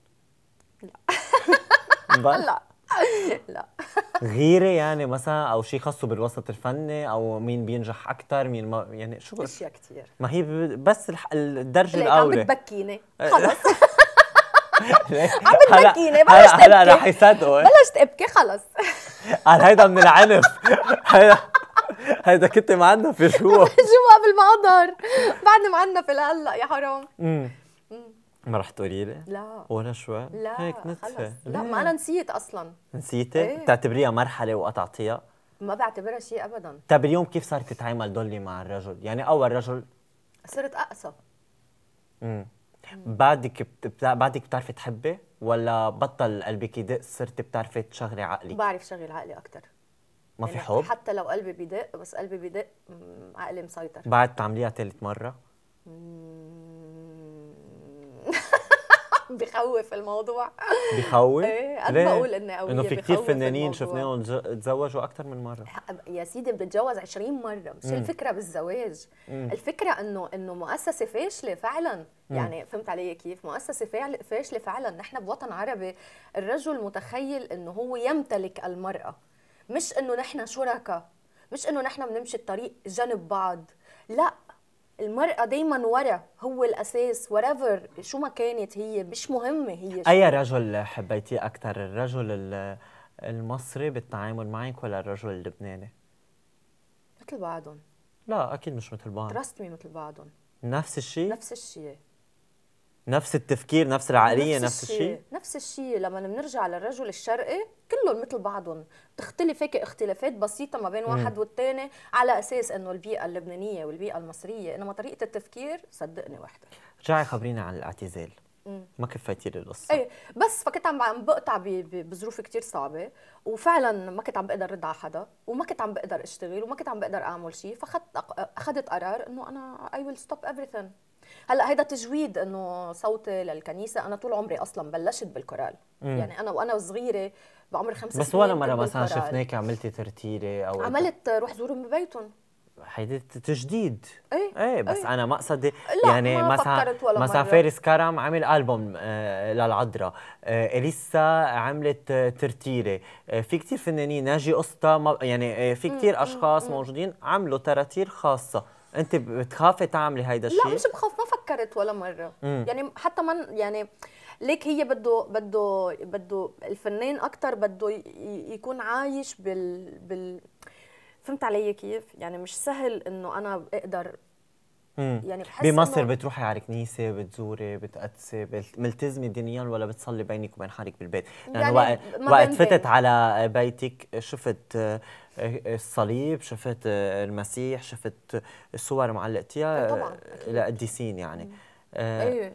لا لا لا غيره يعني مثلا او شيء خاصه بالوسط الفني او مين بينجح اكثر مين ما يعني شو اشياء كثير ما هي بس الدرجه الاولى عم بتبكيني خلص عم بتبكيني يعني بلشت ابكي هلا رح يصدقوا إيه؟ بلشت ابكي خلص قال هيدا من العنف هيدا هيدا كنت معنفة جوا جوا اقدر بعدني معنفة لهلا يا حرام ما رح تقولي لي؟ لا ولا شوي؟ لا هيك نتفة لا ما انا نسيت اصلا نسيتي؟ ايه؟ بتعتبريها مرحلة وقطعتيها؟ ما بعتبرها شيء ابدا طيب اليوم كيف صارت تتعامل دولي مع الرجل؟ يعني اول رجل صرت اقسى امم بعدك بعدك بتعرفي تحبي ولا بطل قلبك يدق صرت بتعرفي تشغلي عقلك؟ بعرف شغل عقلي اكثر ما يعني في حب؟ حتى لو قلبي بيدق بس قلبي بيدق عقلي مسيطر بعد تعمليها ثالث مرة؟ مم. بخوف الموضوع بخوف؟ ايه قد ما بقول انه قوي انه في كثير فنانين شفناهم تزوجوا اكثر من مره يا سيدي بتتجوز 20 مره مش مم. الفكره بالزواج مم. الفكره انه انه مؤسسه فاشله فعلا يعني فهمت علي كيف مؤسسه فاشله فعلا نحن بوطن عربي الرجل متخيل انه هو يمتلك المراه مش انه نحن شركاء مش انه نحن بنمشي الطريق جنب بعض لا المرأة دايما ورا هو الأساس ورافر شو ما كانت هي مش مهمة هي شو. أي رجل حبيتيه أكثر الرجل المصري بالتعامل معك ولا الرجل اللبناني؟ مثل بعضهم لا أكيد مش مثل بعض تراست مثل بعضهم نفس الشيء؟ نفس الشيء نفس التفكير نفس العقليه نفس, نفس الشيء. نفس الشيء لما بنرجع للرجل الشرقي كلهم مثل بعضهم بتختلف هيك اختلافات بسيطه ما بين واحد والثاني على اساس انه البيئه اللبنانيه والبيئه المصريه انما طريقه التفكير صدقني وحده رجعي خبرينا عن الاعتزال ما كفيتي القصه ايه بس فكنت عم بقطع بظروف كثير صعبه وفعلا ما كنت عم بقدر رد على حدا وما كنت عم بقدر اشتغل وما كنت عم بقدر اعمل شيء فاخذت اخذت قرار انه انا اي ويل ستوب everything هلا هيدا تجويد انه صوتي للكنيسه انا طول عمري اصلا بلشت بالكورال مم. يعني انا وانا صغيره بعمر خمس بس ولا مره مثلا شفناك عملتي ترتيله او عملت روح زورهم ببيتهم هيدي تجديد ايه ايه بس ايه انا مقصدي يعني ما مثلا مثلا فارس كرم عمل البوم آه، للعذراء آه، اليسا عملت ترتيله آه، في كثير فنانين ناجي قسطى يعني في كثير اشخاص مم موجودين عملوا تراتير خاصه انت بتخافي تعملي هيدا الشيء؟ لا مش بخاف ما فكرت ولا مره مم. يعني حتى ما يعني ليك هي بده بده بده الفنان اكثر بده يكون عايش بال بال فهمت علي كيف؟ يعني مش سهل انه انا اقدر يعني بحس بمصر بتروحي على كنيسه بتزوري بتقدسي ملتزمه دينيا ولا بتصلي بينك وبين حالك بالبيت لانه يعني وقت, وقت فتت على بيتك شفت آه، الصليب شفت آه، المسيح شفت الصور معلقتيها لقديسين يعني مم. آه, أيوة.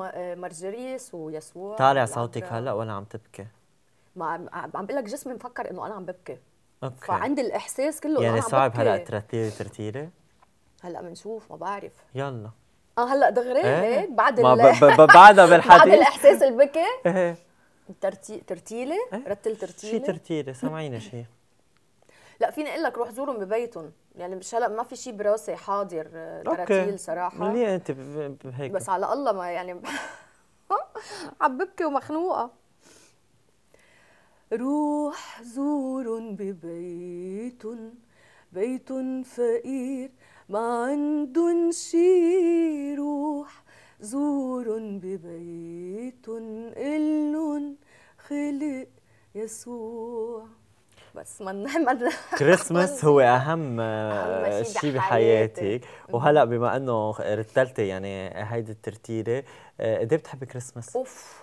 آه، ويسوع طالع صوتك هلا ولا عم تبكي؟ ما عم بقول لك جسمي مفكر انه انا عم ببكي اوكي فعندي الاحساس كله يعني صعب هلا ترتيلي ترتيلي؟ هلا بنشوف ما بعرف يلا اه هلا دغري ايه؟ هيك بعد ما ب... ب... بعدها بالحديث بعد الاحساس البكي ايه ترتي... ترتيله ايه؟ رتل ترتيله شي ترتيله سمعينا شي لا فيني اقول لك روح زورهم ببيتهم يعني مش هلا ما في شيء براسي حاضر آه، تراتيل صراحه ليه انت ب... هيك بس على الله ما يعني عم ببكي ومخنوقه روح زور ببيت بيت فقير ما عندن شي روح زورن ببيتن إلن خلق يسوع بس ما نعمل كريسماس هو اهم, أهم شيء آه، بحياتك وهلا بما انه رتلتي يعني هيدي الترتيله آه، قد ايه بتحبي كريسماس؟ اوف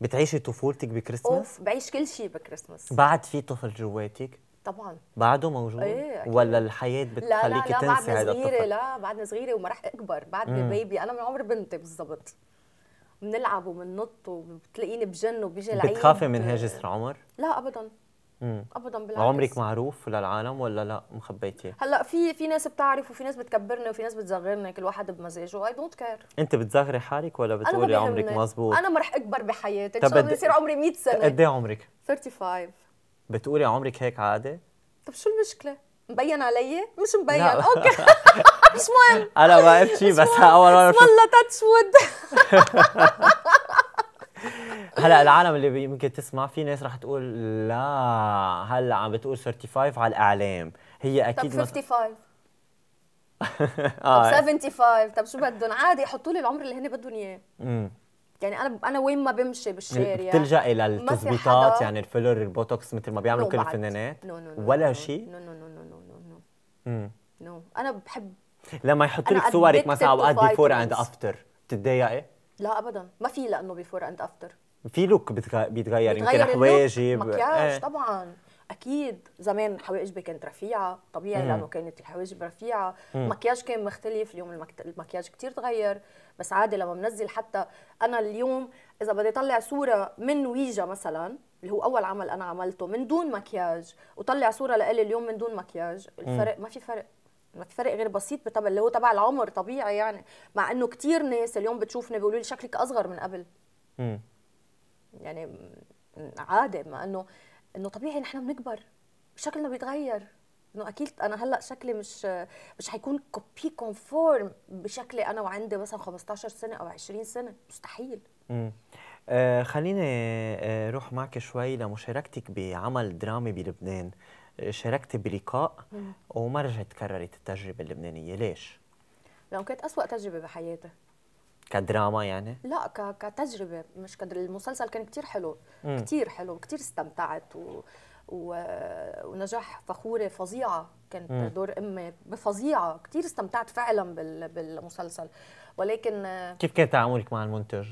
بتعيشي طفولتك بكريسماس؟ اوف بعيش كل شيء بكريسماس بعد في طفل جواتك؟ طبعا بعده موجود ايه أكيد. ولا الحياه بتخليكي تنسي هذا الطفل لا لا صغيره لا بعدنا صغيره وما راح اكبر بعدني بيبي انا من عمر بنتي بالضبط بنلعب وبننط وبتلاقيني بجن وبيجي العيد بتخافي من هاجس العمر؟ لا ابدا مم. ابدا بالعكس عمرك معروف للعالم ولا لا مخبيتيه؟ هلا في في ناس بتعرف وفي ناس بتكبرني وفي ناس بتصغرني كل واحد بمزاجه اي دونت كير انت بتصغري حالك ولا بتقولي عمرك مزبوط؟ انا ما رح اكبر بحياتي ان شاء الله يصير عمري 100 سنه قد ايه عمرك؟ 35 بتقولي عمرك هيك عادي؟ طب شو المشكله؟ مبين علي؟ مش مبين، اوكي مش مهم انا ما قلت شيء بس اول مره والله تاتش وود هلا العالم اللي يمكن تسمع في ناس رح تقول لا هلا عم بتقول 35 على الاعلام هي اكيد آه. طب 55 طب 75 طب شو بدهم عادي يحطوا لي العمر اللي هن بدهم اياه يعني انا انا وين ما بمشي بالشارع يعني. بتلجئي للتظبيطات يعني الفيلر البوتوكس مثل ما بيعملوا كل الفنانات نو نو نو ولا شيء نو نو نو نو نو نو نو انا بحب لما يحط لك صورك مثلا اوقات بيفور اند افتر بتتضايقي؟ لا ابدا ما في لانه بيفور اند افتر في لوك بيتغير يمكن حواجب مكياج إيه. طبعا اكيد زمان حواجبي كانت رفيعه طبيعي مم. لانه كانت الحواجب رفيعه المكياج كان مختلف اليوم المكت... المكياج كتير تغير بس عادي لما بنزل حتى انا اليوم اذا بدي اطلع صوره من ويجا مثلا اللي هو اول عمل انا عملته من دون مكياج وطلع صوره لإلي اليوم من دون مكياج الفرق مم. ما في فرق ما في فرق غير بسيط بتبع اللي هو تبع العمر طبيعي يعني مع انه كتير ناس اليوم بتشوفني بيقولوا لي شكلك اصغر من قبل مم. يعني عادي مع انه انه طبيعي نحن بنكبر شكلنا بيتغير انه اكيد انا هلا شكلي مش مش حيكون كوبي كونفورم بشكلي انا وعندي مثلا 15 سنه او 20 سنه مستحيل امم آه خليني آه، روح معك شوي لمشاركتك بعمل درامي بلبنان آه، شاركتي بلقاء وما رجعت كررت التجربه اللبنانيه ليش؟ لانه كانت اسوأ تجربه بحياتي كدراما يعني؟ لا ك... كتجربة مش كدر... المسلسل كان كتير حلو مم. كتير حلو كتير استمتعت و... و... ونجاح فخورة فظيعة كانت مم. دور أمي فظيعة كتير استمتعت فعلا بال... بالمسلسل ولكن كيف كان تعاملك مع المنتج؟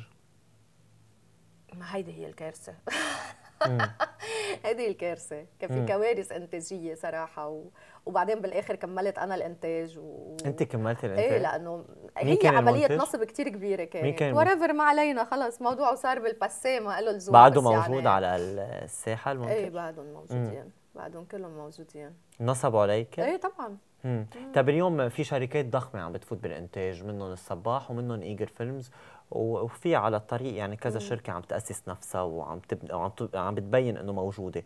ما هيدي هي الكارثة هذه الكارثه كان في كوارث انتاجيه صراحه و... وبعدين بالاخر كملت انا الانتاج و... انت كملت الانتاج؟ ايه لانه هي عمليه المنتج؟ نصب كثير كبيره كانت وريفر ما علينا خلص موضوعه صار بالباسيه ما له لزوم بعده يعني موجود يعني... على الساحه المنتج؟ ايه بعدهم موجودين بعدهم كلهم موجودين نصبوا عليك؟ ايه طبعا طب اليوم في شركات ضخمه عم بتفوت بالانتاج منهم الصباح ومنهم ايجر فيلمز وفي على الطريق يعني كذا شركه عم تاسس نفسها وعم تب... وعم ت... عم بتبين انه موجوده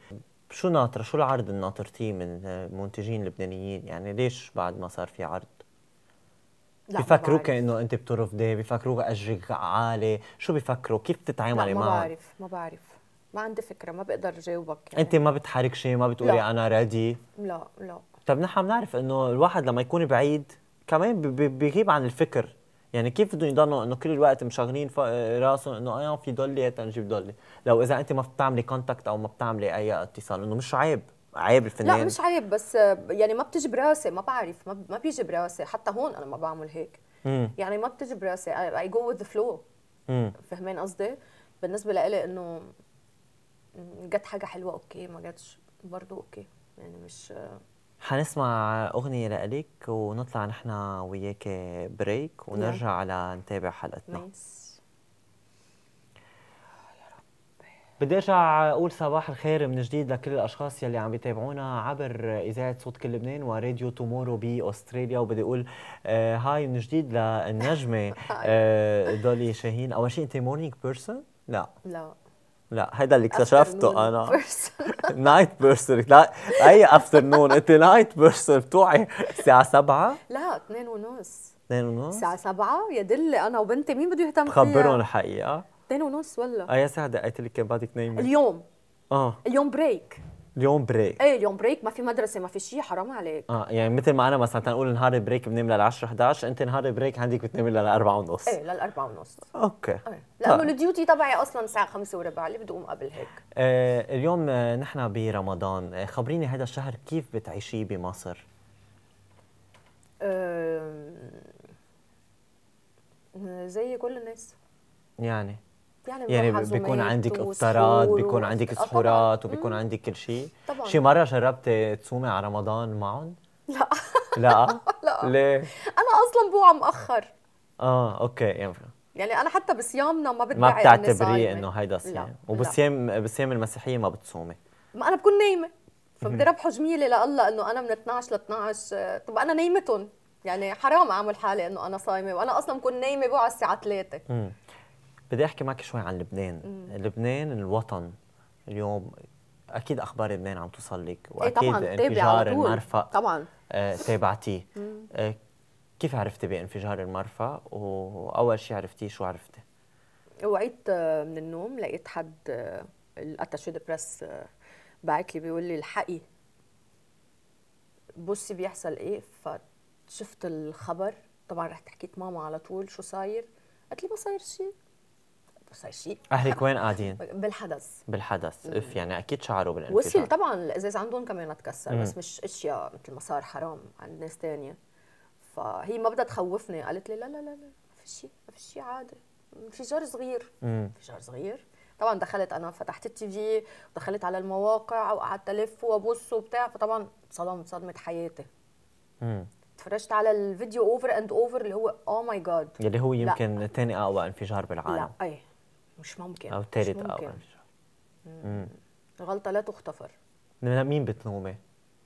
شو ناطره شو العرض الناطرتيه من منتجين لبنانيين يعني ليش بعد ما صار في عرض بفكروك انه انت بترفضي بفكروك اجرك عالي شو بفكروا كيف بتتعاملي معهم ما بعرف ما بعرف ما عندي فكره ما بقدر جاوبك يعني. انت ما بتحركشي ما بتقولي لا. انا رادي لا لا طب نحن بنعرف انه الواحد لما يكون بعيد كمان بيغيب عن الفكر يعني كيف بدهم يضلوا انه كل الوقت مشغلين راسهم انه اه في دولي هات نجيب دولي لو اذا انت ما بتعملي كونتاكت او ما بتعملي اي اتصال انه مش عيب عيب الفنان لا مش عيب بس يعني ما بتجي براسي ما بعرف ما بيجي براسي حتى هون انا ما بعمل هيك مم. يعني ما بتجي براسي اي جو وذ فلو فهمان قصدي بالنسبه لإلي انه جت حاجه حلوه اوكي ما جتش برضه اوكي يعني مش حنسمع أغنية لألك ونطلع نحن وياك بريك ونرجع لنتابع حلقتنا ميس. بدي ارجع اقول صباح الخير من جديد لكل الاشخاص يلي عم بيتابعونا عبر اذاعه صوت كل لبنان وراديو تومورو باستراليا وبدي اقول آه هاي من جديد للنجمه آه دولي شاهين اول شيء انت مورنينج بيرسون؟ لا لا لا هيدا اللي اكتشفته انا نايت بيرسون لا اي افترنون انت نايت بيرسون بتوعي الساعه 7 لا 2 ونص 2 ونص الساعه 7 يا دلي انا وبنتي مين بده يهتم فيها خبرهم الحقيقه 2 ونص والله اي ساعه دقيت لك كان بعدك نايمه اليوم اه اليوم بريك اليوم بريك ايه اليوم بريك ما في مدرسه ما في شيء حرام عليك اه يعني مثل ما انا مثلا تنقول نهار بريك بنام لل 10 11 انت نهار بريك عندك بتنام لل 4 ونص ايه لل 4 ونص اوكي ايه طيب. لانه الديوتي تبعي اصلا الساعه 5 وربع اللي بدي اقوم قبل هيك آه اليوم آه نحن برمضان آه خبريني هذا الشهر كيف بتعيشيه بمصر؟ آه زي كل الناس يعني يعني, يعني بيكون عندك افطارات بيكون عندك سحورات وبيكون عندك كل شيء شي مره جربتي تصومي على رمضان معهم؟ لا لا لا ليه؟ انا اصلا بوعى مأخر اه اوكي يعني يعني انا حتى بصيامنا ما بدعي ما بتعتبريه انه يعني. هيدا صيام وبصيام بصيام المسيحيه ما بتصومي ما انا بكون نايمه فبدي ربحوا جميله لله انه انا من 12 ل 12 طب انا نايمتهم يعني حرام اعمل حالي انه انا صايمه وانا اصلا بكون نايمه بوعى الساعه 3 بدي احكي معك شوي عن لبنان مم. لبنان الوطن اليوم اكيد اخبار لبنان عم توصل لك إيه واكيد إيه طبعاً. انفجار المرفأ طبعا آه تابعتيه آه كيف عرفتي بانفجار المرفأ واول شيء عرفتيه شو عرفتي؟ وعيت آه، من النوم لقيت حد الاتاشي دي بريس بعت لي بيقول لي الحقي بصي بيحصل ايه فشفت الخبر طبعا رحت حكيت ماما على طول شو صاير قالت لي ما صاير شيء بصي شيء اهلك وين قاعدين؟ بالحدث بالحدث اف يعني اكيد شعروا بالانفجار وصل طبعا الازاز عندهم كمان تكسر بس مش اشياء مثل ما صار حرام عند ناس ثانيه فهي ما بدها تخوفني قالت لي لا لا لا لا ما في شيء ما في شيء عادي انفجار صغير انفجار صغير طبعا دخلت انا فتحت التي في ودخلت على المواقع وقعدت الف وابص وبتاع فطبعا صدمت صدمه حياتي امم تفرجت على الفيديو اوفر اند اوفر اللي هو او ماي جاد اللي هو يمكن ثاني اقوى انفجار بالعالم لا اي مش ممكن او تالت او مش غلطه لا تغتفر مين بتنومي؟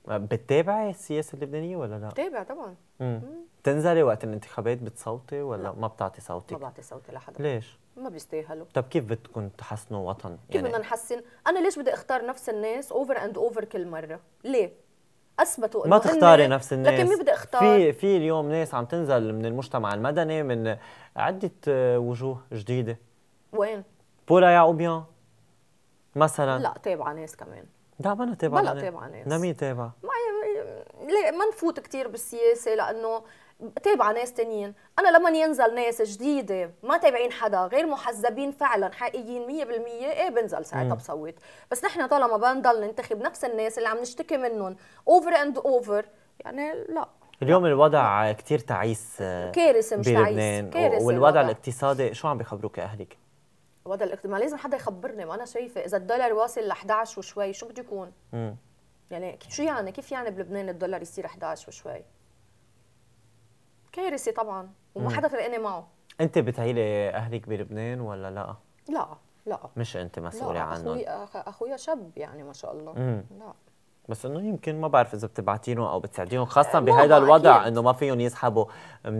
بتتابعي السياسه اللبنانيه ولا لا؟ بتابع طبعا بتنزلي تنزلي وقت الانتخابات بتصوتي ولا لا. ما بتعطي صوتك؟ ما بعطي صوتي لحدا ليش؟ ما بيستاهلوا طب كيف بدكم تحسنوا وطن؟ كيف بدنا يعني نحسن؟ انا ليش بدي اختار نفس الناس اوفر اند اوفر كل مره؟ ليه؟ اثبتوا ما تختاري نفس الناس لكن مين بدي اختار؟ في في اليوم ناس عم تنزل من المجتمع المدني من عده آه، وجوه جديده وين؟ بولا يعقوبيان مثلا لا تابعه ناس كمان لا ما تابعه بلا تابعه ناس لمين تابعة؟ ما ليه ما نفوت كثير بالسياسه لانه تابعه ناس تانيين انا لما ينزل ناس جديده ما تابعين حدا غير محزبين فعلا حقيقيين 100% ايه بنزل ساعتها بصوت بس نحن طالما بنضل ننتخب نفس الناس اللي عم نشتكي منهم اوفر اند اوفر يعني لا اليوم الوضع كثير تعيس آه، كارثه مش تعيس كارثه والوضع الاقتصادي شو عم بخبروك اهلك؟ وضع الاقتصادي ما لازم حدا يخبرني ما انا شايفه اذا الدولار واصل ل 11 وشوي شو بده يكون؟ مم. يعني شو يعني كيف يعني بلبنان الدولار يصير 11 وشوي؟ كارثه طبعا وما حدا فرقانه معه انت بتهيلي اهلك بلبنان ولا لا؟ لا لا مش انت مسؤوله عنه لا اخوي اخويا شاب يعني ما شاء الله مم. لا بس انه يمكن ما بعرف اذا بتبعتيهم او بتساعديهم خاصه آه، بهذا الوضع انه ما فيهم يسحبوا من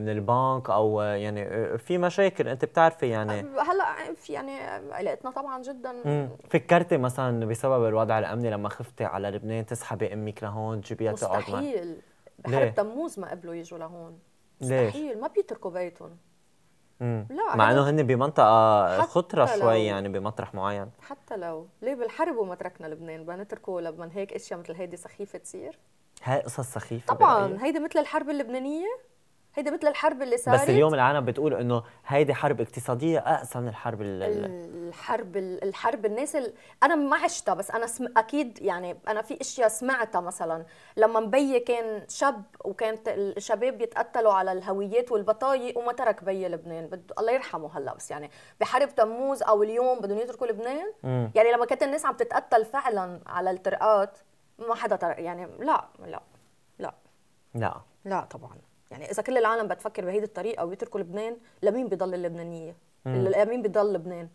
من البنك او يعني في مشاكل انت بتعرفي يعني هلا في يعني علاقتنا طبعا جدا فكرتي مثلا بسبب الوضع الامني لما خفتي على لبنان تسحبي امك لهون تجيبيها تقعد مستحيل بحرب تموز ما قبلوا يجوا لهون مستحيل ليش؟ ما بيتركوا بيتهم مم. لا مع انه هن بمنطقه خطره شوي يعني بمطرح معين حتى لو ليه بالحرب وما تركنا لبنان بدنا نتركه لبنان هيك اشياء مثل هيدي سخيفه تصير هاي قصص سخيفه طبعا هيدي مثل الحرب اللبنانيه هيدي مثل الحرب اللي صارت بس اليوم العالم بتقول انه هيدي حرب اقتصاديه اقسى من الحرب ال الحرب الحرب الناس انا ما عشتها بس انا سم... اكيد يعني انا في اشياء سمعتها مثلا لما مبي كان شاب وكانت الشباب يتقتلوا على الهويات والبطايق وما ترك بي لبنان بد... الله يرحمه هلا بس يعني بحرب تموز او اليوم بدهم يتركوا لبنان م. يعني لما كانت الناس عم تتقتل فعلا على الطرقات ما حدا ترك يعني لا لا لا لا لا طبعا يعني اذا كل العالم بتفكر بهيدي الطريقه ويتركوا لبنان لمين بيضل اللبنانيه؟ لمين بيضل لبنان؟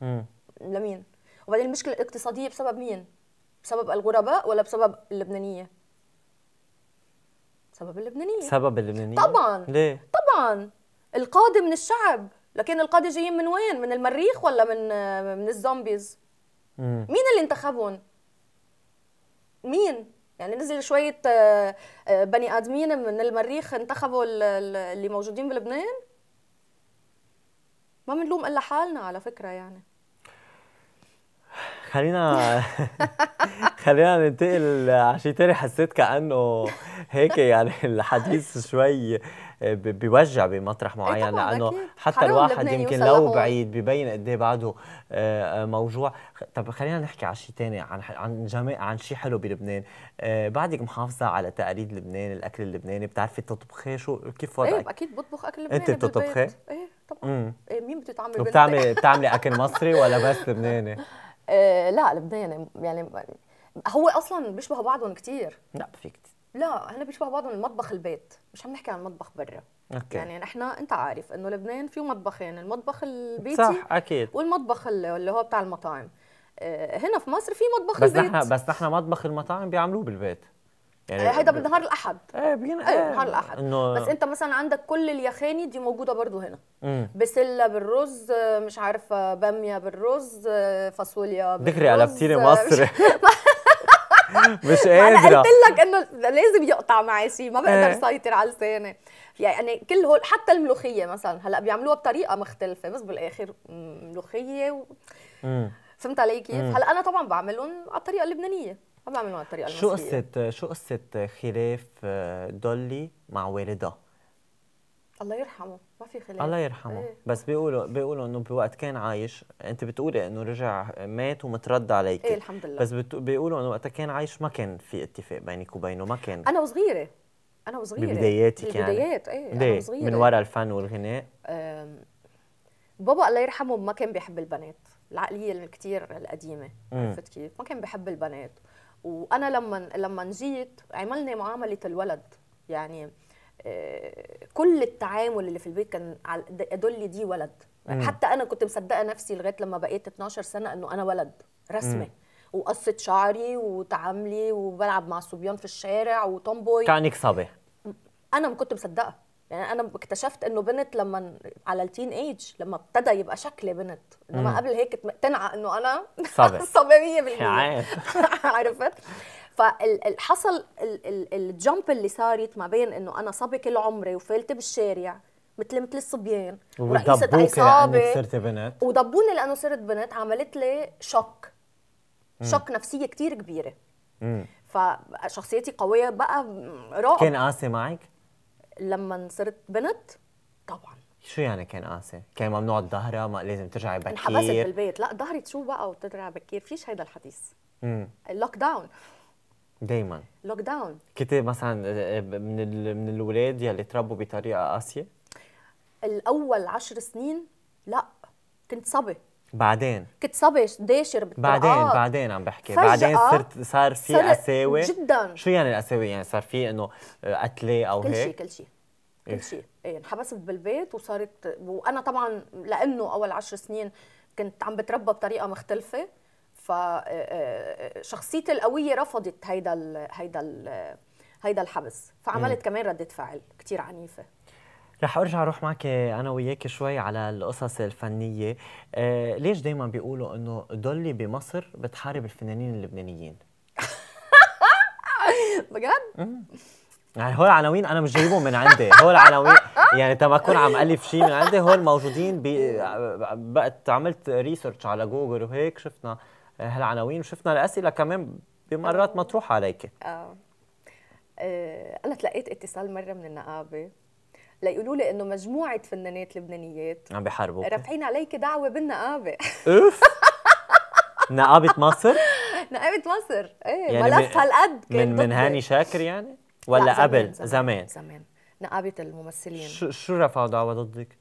مم. لمين؟ وبعدين المشكله الاقتصاديه بسبب مين؟ بسبب الغرباء ولا بسبب اللبنانيه؟ بسبب اللبنانيه بسبب اللبنانيه طبعا ليه؟ طبعا القاضي من الشعب لكن القاضي جايين من وين؟ من المريخ ولا من من الزومبيز؟ مم. مين اللي انتخبهم؟ مين؟ يعني نزل شويه آه، آه، بني ادمين من المريخ انتخبوا اللي موجودين بلبنان ما بنلوم الا حالنا على فكره يعني خلينا خلينا ننتقل آه، عشان تاني حسيت كانه هيك يعني الحديث شوي آه، بيوجع بمطرح إيه معين لانه حتى الواحد يمكن لو بعيد ببين قد ايه بعده آه، آه، موجوع طب خلينا نحكي على شيء ثاني عن عن جميع عن شيء حلو بلبنان بعدك محافظه على تقاليد لبنان الاكل اللبناني بتعرفي تطبخي إيه؟ شو كيف إيه، وضعك ايه اكيد بطبخ اكل لبناني انت بتطبخي ايه طبعا مم. مين بتتعامل بتعملي بتعملي اكل مصري ولا بس لبناني لا لبناني يعني هو اصلا بيشبهوا بعضهم كثير لا في كثير لا هلا بيشبه بعضهم المطبخ البيت مش عم نحكي عن المطبخ برا أوكي. يعني نحن انت عارف انه لبنان فيه مطبخين المطبخ البيتي صح اكيد والمطبخ اللي هو بتاع المطاعم آه، هنا في مصر في مطبخ بس البيت نحن بس نحن مطبخ المطاعم بيعملوه بالبيت يعني هيدا بنهار الاحد ايه بين ايه, إيه. بنهار الاحد إنو... بس انت مثلا عندك كل اليخاني دي موجوده برضو هنا بسله بالرز مش عارفه باميه بالرز آه، فاصوليا بالرز على قلبتيلي آه، مصر مش قادره انا قلت لك انه لازم يقطع معي شيء ما بقدر إيه. سيطر على لساني يعني كل هول حتى الملوخيه مثلا هلا بيعملوها بطريقه مختلفه بس بالاخر ملوخيه و... فهمت علي كيف؟ هلا انا طبعا بعملهم على الطريقه اللبنانيه ما بعملهم على الطريقه المصريه شو قصه شو قصه خلاف آه، دولي مع والدها؟ الله يرحمه ما في خلاف الله يرحمه ايه. بس بيقولوا بيقولوا انه بوقت كان عايش انت بتقولي انه رجع مات ومترد عليك ايه الحمد لله بس بيقولوا انه وقت كان عايش ما كان في اتفاق بينك وبينه ما كان انا وصغيره انا وصغيره ببداياتك يعني بدايات ايه ليه؟ انا وصغيره من وراء الفن والغناء بابا الله يرحمه ما كان بيحب البنات العقليه الكتير القديمه عرفت كيف ما كان بيحب البنات وانا لما لما جيت عملني معامله الولد يعني آه، كل التعامل اللي في البيت كان يدل دي ولد مم. حتى انا كنت مصدقه نفسي لغايه لما بقيت 12 سنه انه انا ولد رسمي وقصة شعري وتعاملي وبلعب مع الصبيان في الشارع وتومبوي كانك صبي انا ما كنت مصدقه يعني انا اكتشفت انه بنت لما على التين ايج لما ابتدى يبقى شكلي بنت انما قبل هيك تنعى انه انا صبي صبيه 100% عرفت فحصل الجمب اللي صارت ما بين انه انا صبي كل عمري وفلت بالشارع مثل مثل الصبيان ورئيسة يعني عصابة صرتي بنت وضبوني لأنه صرت بنت عملت لي شوك شوك نفسية كتير كبيرة مم. فشخصيتي قوية بقى رعب كان قاسي معك؟ لما صرت بنت طبعا شو يعني كان قاسي؟ كان ممنوع الظهرة ما لازم ترجعي بكير انحبست بالبيت لا ظهرت شو بقى وترجعي بكير فيش هيدا الحديث اللوك داون دائما لوك داون كنت مثلا آه، آه، من من الاولاد يلي تربوا بطريقه قاسيه الاول عشر سنين لا كنت صبي بعدين كنت صبي داشر بالطرقات بعدين آه. بعدين عم بحكي بعدين صرت صار في قساوه جدا شو يعني القساوه يعني صار في انه قتله او كل شيء كل شيء كل شيء إيه انحبست بالبيت وصارت وانا طبعا لانه اول عشر سنين كنت عم بتربى بطريقه مختلفه فشخصية آه، آه، القويه رفضت هيدا الـ هيدا الـ هيدا الحبس فعملت كمان رده فعل كثير عنيفه رح ارجع اروح معك انا وياك شوي على القصص الفنيه آه ليش دائما بيقولوا انه دولي بمصر بتحارب الفنانين اللبنانيين بجد يعني هول العناوين انا مش جايبهم من عندي هول العناوين يعني تما اكون عم الف شيء من عندي هول موجودين بقت عملت ريسيرش على جوجل وهيك شفنا هالعناوين وشفنا الاسئله كمان بمرات مطروحه عليك آه. اه انا تلقيت اتصال مره من النقابه ليقولوا لي انه مجموعه فنانات لبنانيات عم بحاربوا رافعين عليك دعوه بالنقابه اوف نقابه مصر نقابه مصر ايه يعني ملف هالقد كان من من هاني شاكر يعني ولا زمان قبل زمان زمان, زمان. نقابه الممثلين شو شو رفعوا دعوه ضدك؟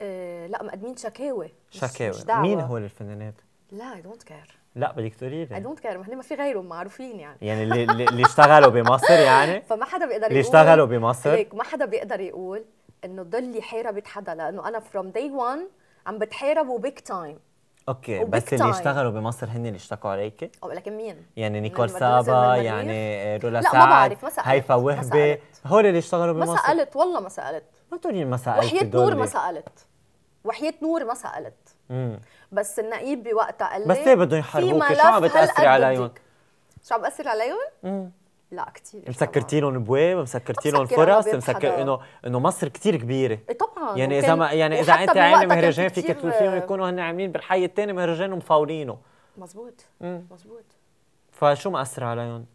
إيه لا مقدمين شكاوى شكاوى مين هول الفنانات؟ لا اي دونت كير لا بدك تقولي لي اي دونت كير ما في غيرهم معروفين يعني يعني اللي اللي اشتغلوا بمصر يعني فما حدا بيقدر يقول اللي اشتغلوا بمصر ما حدا بيقدر يقول انه ضلي حاربت حدا لانه انا فروم داي 1 عم بتحارب وبيك تايم اوكي بس اللي اشتغلوا بمصر هن اللي اشتكوا عليك؟ لكن مين؟ يعني نيكول سابا يعني آه، رولا سعد لا ما بعرف ما سالت هيفا وهبي هول اللي اشتغلوا بمصر ما سالت والله ما سالت ما تقولي ما سالت وحياة نور ما سالت وحياة نور ما سالت بس النقيب بوقتها قال لي بس ليه بدهم يحاربوك شو عم بتاثري عليهم؟ شو عم بأثر عليهم؟ لا كثير مسكرتينهم بواب مسكرتينهم فرص مسكر انه انه مصر كثير كبيره إيه، طبعا يعني اذا ما يعني اذا انت عامل مهرجان فيك فيهم يكونوا هن عاملين بالحي الثاني مهرجان ومفاولينه مزبوط مم. مزبوط فشو مأثر عليهم؟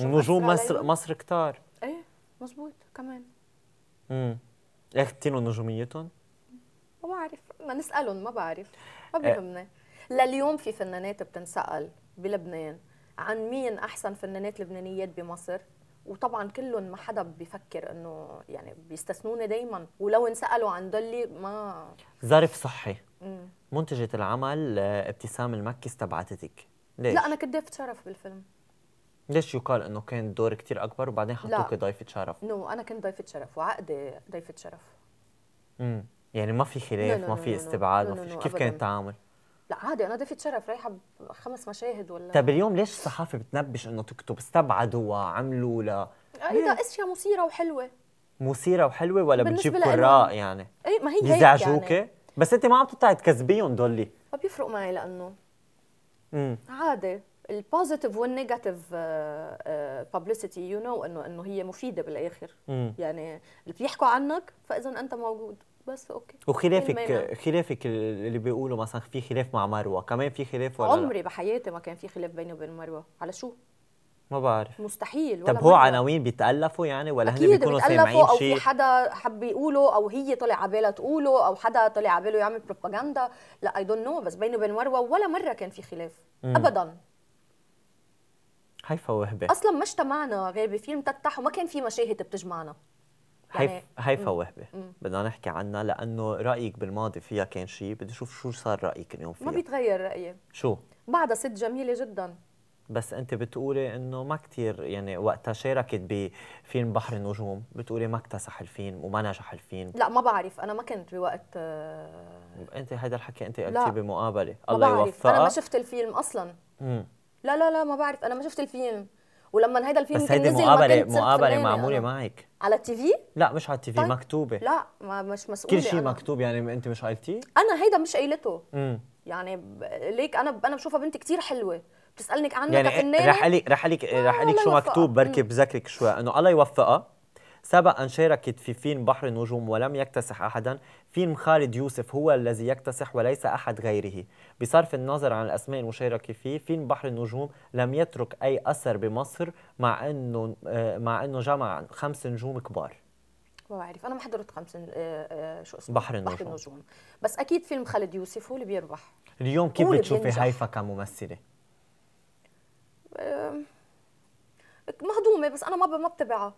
نجوم مصر مصر كتار ايه مزبوط كمان امم اخذتينهم نجوميتهم؟ ما بعرف ما نسالهم ما بعرف ما إيه. بيهمنا لليوم في فنانات بتنسال بلبنان عن مين احسن فنانات لبنانيات بمصر وطبعا كلهم ما حدا بيفكر انه يعني بيستثنوني دائما ولو انسالوا عن دولي ما ظرف صحي منتجة العمل آه، ابتسام المكي استبعدتك ليش؟ لا انا كنت ضيفة شرف بالفيلم ليش يقال انه كان دور كتير اكبر وبعدين حطوك ضيفة شرف؟ نو انا كنت ضيفة شرف وعقدي ضيفة شرف امم يعني ما في خلاف لا لا ما في استبعاد ما في كيف كان التعامل لا عادي انا ضيفه شرف رايحه بخمس مشاهد ولا طب اليوم ليش الصحافه بتنبش انه تكتب استبعدوا وعملوا ل آه، اذا اشياء مثيره وحلوه مثيره وحلوه ولا بتجيب قراء يعني اي ما هي هيك يزعجوكي يعني. بس انت ما عم تطلعي تكذبيهم دولي ما بيفرق معي لانه امم عادي البوزيتيف والنيجاتيف ببليستي يو نو انه انه هي مفيده بالاخر مم. يعني اللي بيحكوا عنك فاذا انت موجود بس اوكي وخلافك يعني. خلافك اللي بيقولوا مثلا في خلاف مع مروه كمان في خلاف ولا عمري بحياتي ما كان في خلاف بيني وبين مروه على شو ما بعرف مستحيل ولا طب هو عناوين بيتألفوا يعني ولا هن بيكونوا سامعين شيء؟ أو في حدا حب يقوله أو هي طلع على بالها تقوله أو حدا طلع على باله يعمل بروباغندا لا أي دونت نو بس بيني وبين مروة ولا مرة كان في خلاف م. أبدا هيفا وهبة أصلا ما اجتمعنا غير بفيلم تتح وما كان في مشاهد بتجمعنا يعني فوه به بدنا نحكي عنها لانه رايك بالماضي فيها كان شيء بدي اشوف شو صار رايك اليوم فيها ما بيتغير رايي شو بعدها ست جميله جدا بس انت بتقولي انه ما كثير يعني وقتها شاركت بفيلم بحر النجوم بتقولي ما اكتسح الفيلم وما نجح الفيلم لا ما بعرف انا ما كنت بوقت آه، انت هذا الحكي انت قلتيه بمقابله الله يوفقك انا ما شفت الفيلم اصلا مم. لا لا لا ما بعرف انا ما شفت الفيلم ولما هيدا الفيلم بس هيدي مقابله مقابله معموله معك على التي في؟ لا مش على التي في طيب. مكتوبه لا ما مش مسؤوله كل شيء مكتوب يعني انت مش قايلتيه؟ انا هيدا مش قايلته يعني ليك انا انا بشوفها بنت كثير حلوه بتسالني عنها يعني كفنانه رح لك رح لك رح آه، لك شو مكتوب بركي بذكرك شوي انه الله يوفقها سبق أن شاركت في فيلم بحر النجوم ولم يكتسح أحدا فيلم خالد يوسف هو الذي يكتسح وليس أحد غيره بصرف النظر عن الأسماء المشاركة فيه فيلم بحر النجوم لم يترك أي أثر بمصر مع أنه, آه، مع أنه جمع خمس نجوم كبار ما بعرف انا ما حضرت خمس آه، آه، شو اسمه بحر النجوم. بحر النجوم بس اكيد فيلم خالد يوسف هو اللي بيربح اليوم كيف بتشوفي هيفا كممثله مهضومه بس انا ما ما بتبعها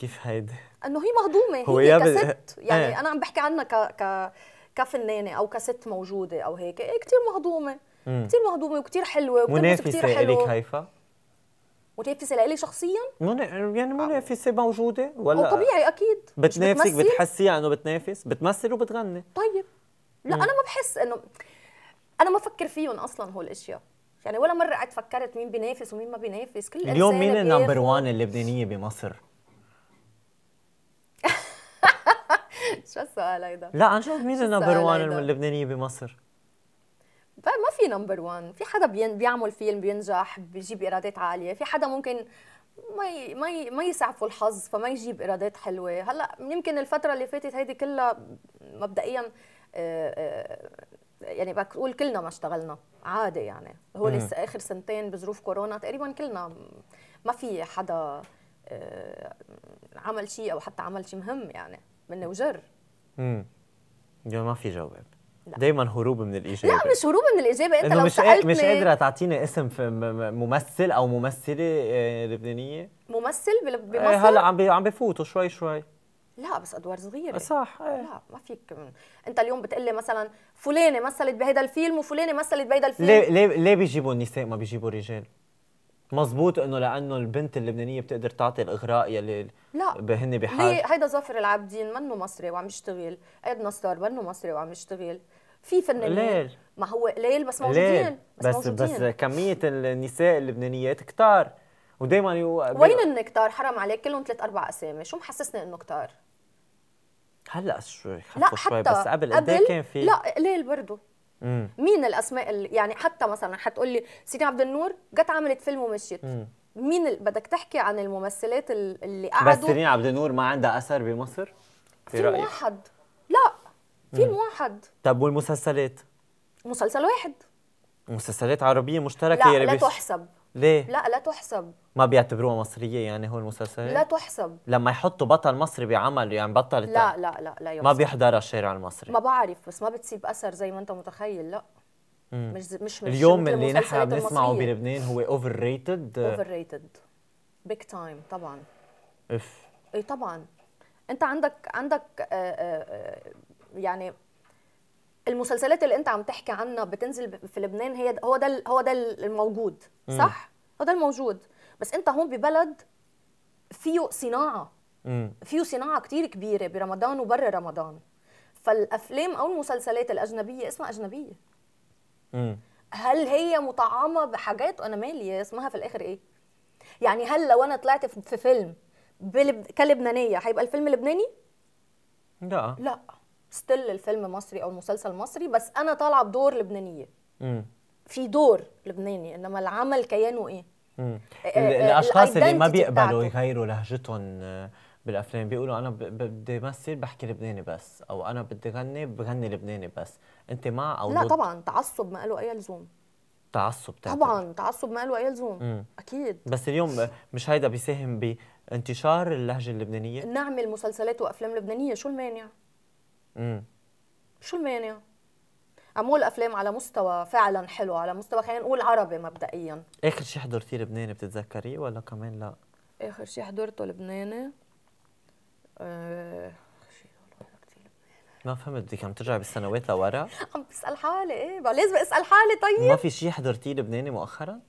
كيف هيدا؟ انه هي مهضومه هو هي كست يعني إيه. انا عم بحكي عنها ك ك كفنانه او كست موجوده او هيك إيه كثير مهضومه كثير مهضومه وكثير حلوه منافسه لك هيفا؟ منافسه لإلي شخصيا؟ من... يعني منافسه آه. موجوده ولا طبيعي اكيد بتنافسك بتحسيها انه بتنافس بتمثل وبتغني طيب لا مم. انا ما بحس انه انا ما بفكر فيهم اصلا هول الاشياء يعني ولا مره قعدت فكرت مين بينافس ومين ما بينافس كل اليوم مين النمبر 1 اللبنانيه بمصر؟ شو السؤال هيدا؟ لا عن جد مين النمبر 1 اللبنانيه بمصر؟ ما في نمبر 1 في حدا بيعمل فيلم بينجح بيجيب ايرادات عاليه في حدا ممكن ما ما ما يسعفوا الحظ فما يجيب ايرادات حلوه هلا يمكن الفتره اللي فاتت هيدي كلها مبدئيا آه، آه، يعني بدك تقول كلنا ما اشتغلنا عادي يعني هو لسه اخر سنتين بظروف كورونا تقريبا كلنا ما في حدا آه، عمل شيء او حتى عمل شيء مهم يعني من وجر امم ما في جواب دايما هروب من الاجابه لا مش هروب من الاجابه انت لو مش سالتني مش قادره تعطيني اسم في ممثل او ممثله آه، لبنانيه ممثل آه، بمصر هلا عم عم بفوتوا شوي شوي لا بس ادوار صغيره آه، صح ايه. لا ما فيك انت اليوم بتقول لي مثلا فلانه مثلت بهيدا الفيلم وفلانه مثلت بهيدا الفيلم ليه ليه ليه بيجيبوا النساء ما بيجيبوا رجال مزبوط انه لانه البنت اللبنانيه بتقدر تعطي الاغراء يلي لا بحال بحاجه هيدا ظافر العابدين منه مصري وعم يشتغل ايد نصار منه مصري وعم يشتغل في فنانين قليل ما هو قليل بس موجودين بس بس, موجودين. بس كميه النساء اللبنانيات كتار ودائما يو... وين هن كتار حرام عليك كلهم ثلاث اربع اسامي شو محسسني انه كتار هلا شوي خفوا شوي بس قبل قد إيه كان في لا قليل برضه مم. مين الاسماء اللي يعني حتى مثلا حتقول لي سيدي عبد النور جت عملت فيلم ومشيت مم. مين ال... بدك تحكي عن الممثلات اللي قعدوا بس سيرين عبد النور ما عندها اثر بمصر؟ في فيلم رأيك؟ واحد لا فيلم واحد طب والمسلسلات؟ مسلسل واحد مسلسلات عربية مشتركة لا لا تحسب ليه؟ لا لا تحسب ما بيعتبروها مصرية يعني هو المسلسل؟ لا تحسب لما يحطوا بطل مصري بعمل يعني بطل لا لا لا لا يحسب. ما بيحضرها الشارع المصري ما بعرف بس ما بتسيب أثر زي ما أنت متخيل لا مم. مش مش اليوم مش اللي نحن بنسمعه بلبنان هو اوفر ريتد اوفر ريتد بيج تايم طبعا اف اي طبعا انت عندك عندك آآ آه، آآ آه، آه، يعني المسلسلات اللي انت عم تحكي عنها بتنزل في لبنان هي هو ده هو ده الموجود صح هو ده الموجود بس انت هون ببلد فيه صناعه فيه صناعه كتير كبيره برمضان وبر رمضان فالافلام او المسلسلات الاجنبيه اسمها اجنبيه هل هي مطعمه بحاجات انا مالي اسمها في الاخر ايه يعني هل لو انا طلعت في فيلم كلبنانيه هيبقى الفيلم لبناني لا لا ستيل الفيلم مصري او المسلسل مصري بس انا طالعه بدور لبنانيه في دور لبناني انما العمل كيانه ايه آه، آه، الاشخاص اللي ما بيقبلوا يغيروا لهجتهم آه، بالافلام بيقولوا انا بدي امثل بحكي لبناني بس او انا بدي غني بغني لبناني بس انت مع او لا ضد؟ طبعا تعصب ما له اي لزوم تعصب تعتبر. طبعا تعصب ما له اي لزوم اكيد بس اليوم مش هيدا بيساهم بانتشار اللهجه اللبنانيه نعمل مسلسلات وافلام لبنانيه شو المانع امم شو المانع؟ عمول افلام على مستوى فعلا حلو على مستوى خلينا نقول عربي مبدئيا اخر شيء حضرتيه لبناني بتتذكريه ولا كمان لا؟ اخر شيء حضرته لبناني آه، ما فهمت بدك عم ترجعي بالسنوات لورا؟ عم بسال حالي ايه لازم اسال حالي طيب ما في شيء حضرتيه لبناني مؤخرا؟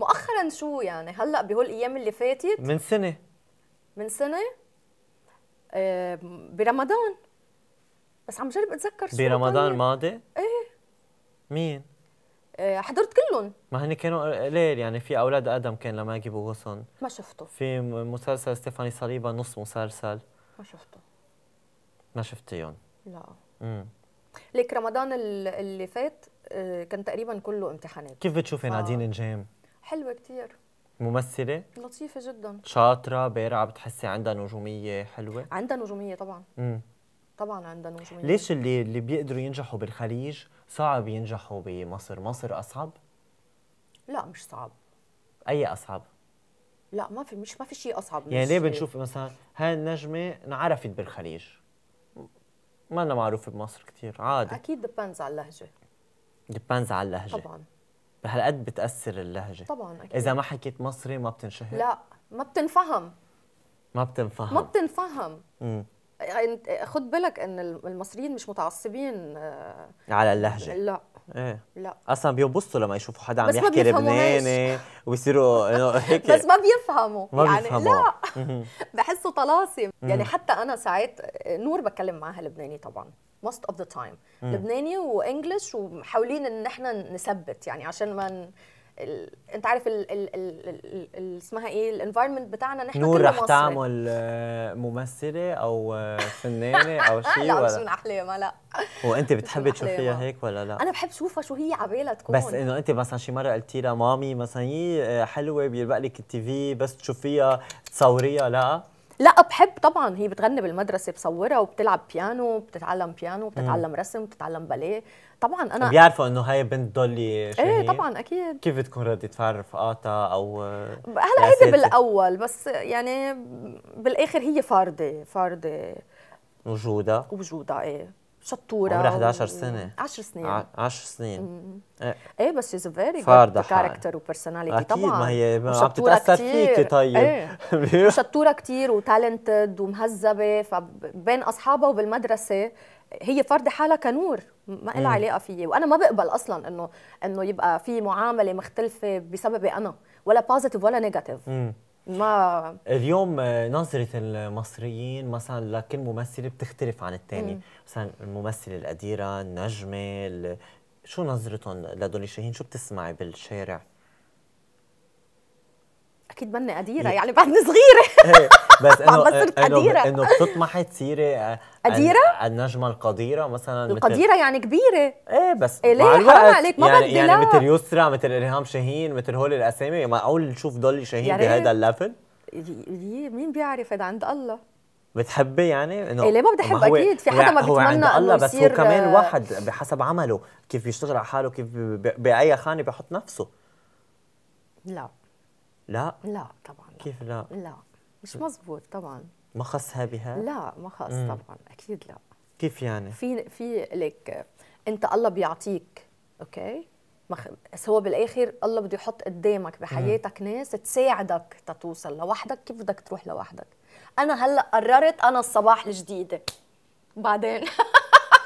مؤخرا شو يعني هلا بهول الايام اللي فاتت من سنه من سنه آه برمضان بس عم جرب اتذكر برمضان الماضي؟ ايه مين؟ إيه حضرت كلهم ما هن كانوا قليل يعني في اولاد ادم كان لما يجيبوا غصن ما شفته في مسلسل ستيفاني صليبه نص مسلسل ما شفته ما شفتيهم لا امم ليك رمضان اللي فات آه، كان تقريبا كله امتحانات كيف بتشوفي ف... نادين نجام؟ حلوه كثير ممثلة؟ لطيفة جدا شاطرة بارعة بتحسي عندها نجومية حلوة؟ عندها نجومية طبعا امم طبعا عندها نجوميه ليش اللي اللي بيقدروا ينجحوا بالخليج صعب ينجحوا بمصر مصر اصعب لا مش صعب اي اصعب لا ما في مش ما في شيء اصعب يعني ليه بنشوف مثلا هاي النجمه انعرفت بالخليج ما أنا معروفة بمصر كثير عادي أكيد ديبندز على اللهجة ديبندز على اللهجة طبعا بهالقد بتأثر اللهجة طبعا أكيد إذا ما حكيت مصري ما بتنشهر لا ما بتنفهم ما بتنفهم ما بتنفهم خد بالك ان المصريين مش متعصبين آه، على اللهجه لا ايه لا اصلا بينبسطوا لما يشوفوا حدا عم يحكي لبناني وبيصيروا هيك بس ما بيفهموا ما يعني بيفهموا. لا بحسه طلاسم يعني حتى انا ساعات آه، نور بتكلم معاها لبناني طبعا most of the time لبناني وانجلش ومحاولين ان احنا نثبت يعني عشان ما ال... انت عارف ال... ال... ال... اسمها ايه الانفايرمنت بتاعنا نحن احنا نور رح تعمل آه، ممثله او آه، فنانه او شيء لا مش من احلامها لا وانت بتحبي تشوفيها هيك ولا لا؟ انا بحب شوفها شو هي عبالها تكون بس انه انت مثلا شي مره قلتي لها مامي مثلا هي إيه، حلوه بيربق لك التي في بس تشوفيها تصوريها لا لا بحب طبعا هي بتغني بالمدرسه بصورها وبتلعب بيانو بتتعلم بيانو بتتعلم رسم بتتعلم باليه طبعا انا بيعرفوا انه هاي بنت دولي شو ايه طبعا اكيد كيف بتكون ردة فعل رفقاتها او هلا هيدي بالاول بس يعني بالاخر هي فارضه فارضه وجودها وجودها ايه شطوره عمري 11 سنه 10 سنين 10 سنين ايه. ايه بس از فيري جود كاركتر وبيرسوناليتي اكيد ما هي ما عم تتاثر فيكي طيب ايه. شطوره كثير وتالنتد ومهذبه فبين اصحابها وبالمدرسه هي فرد حالها كنور ما لها علاقه فيي وانا ما بقبل اصلا انه انه يبقى في معامله مختلفه بسببي انا ولا بوزيتيف ولا نيجاتيف ما اليوم آه، نظرة المصريين مثلا لكل ممثلة بتختلف عن الثاني، مثلا الممثلة القديرة، النجمة، شو نظرتهم لدولي شاهين؟ شو بتسمعي بالشارع؟ اكيد ماني قديره يعني بعدني صغيره إيه، بس انه انه انه بتطمحي تصيري قديره النجمه القديره مثلا القديره يعني كبيره ايه بس إيه ليه حرام عليك ما يعني بدي يعني لا. مثل يسرا مثل الهام شاهين مثل هول الاسامي معقول نشوف دولي شاهين يعني بهذا إيه؟ الليفل مين بيعرف هذا عند الله بتحبي يعني انه إيه ليه ما بدي احب اكيد في حدا ما بيتمنى انه بس هو كمان واحد بحسب عمله كيف بيشتغل على حاله كيف باي خانه بحط نفسه لا لا لا طبعا لا. كيف لا لا مش مزبوط طبعا ما خصها بها لا ما خص طبعا اكيد لا كيف يعني في في لك انت الله بيعطيك اوكي بس هو بالاخر الله بده يحط قدامك بحياتك ناس تساعدك تتوصل لوحدك كيف بدك تروح لوحدك انا هلا قررت انا الصباح الجديده بعدين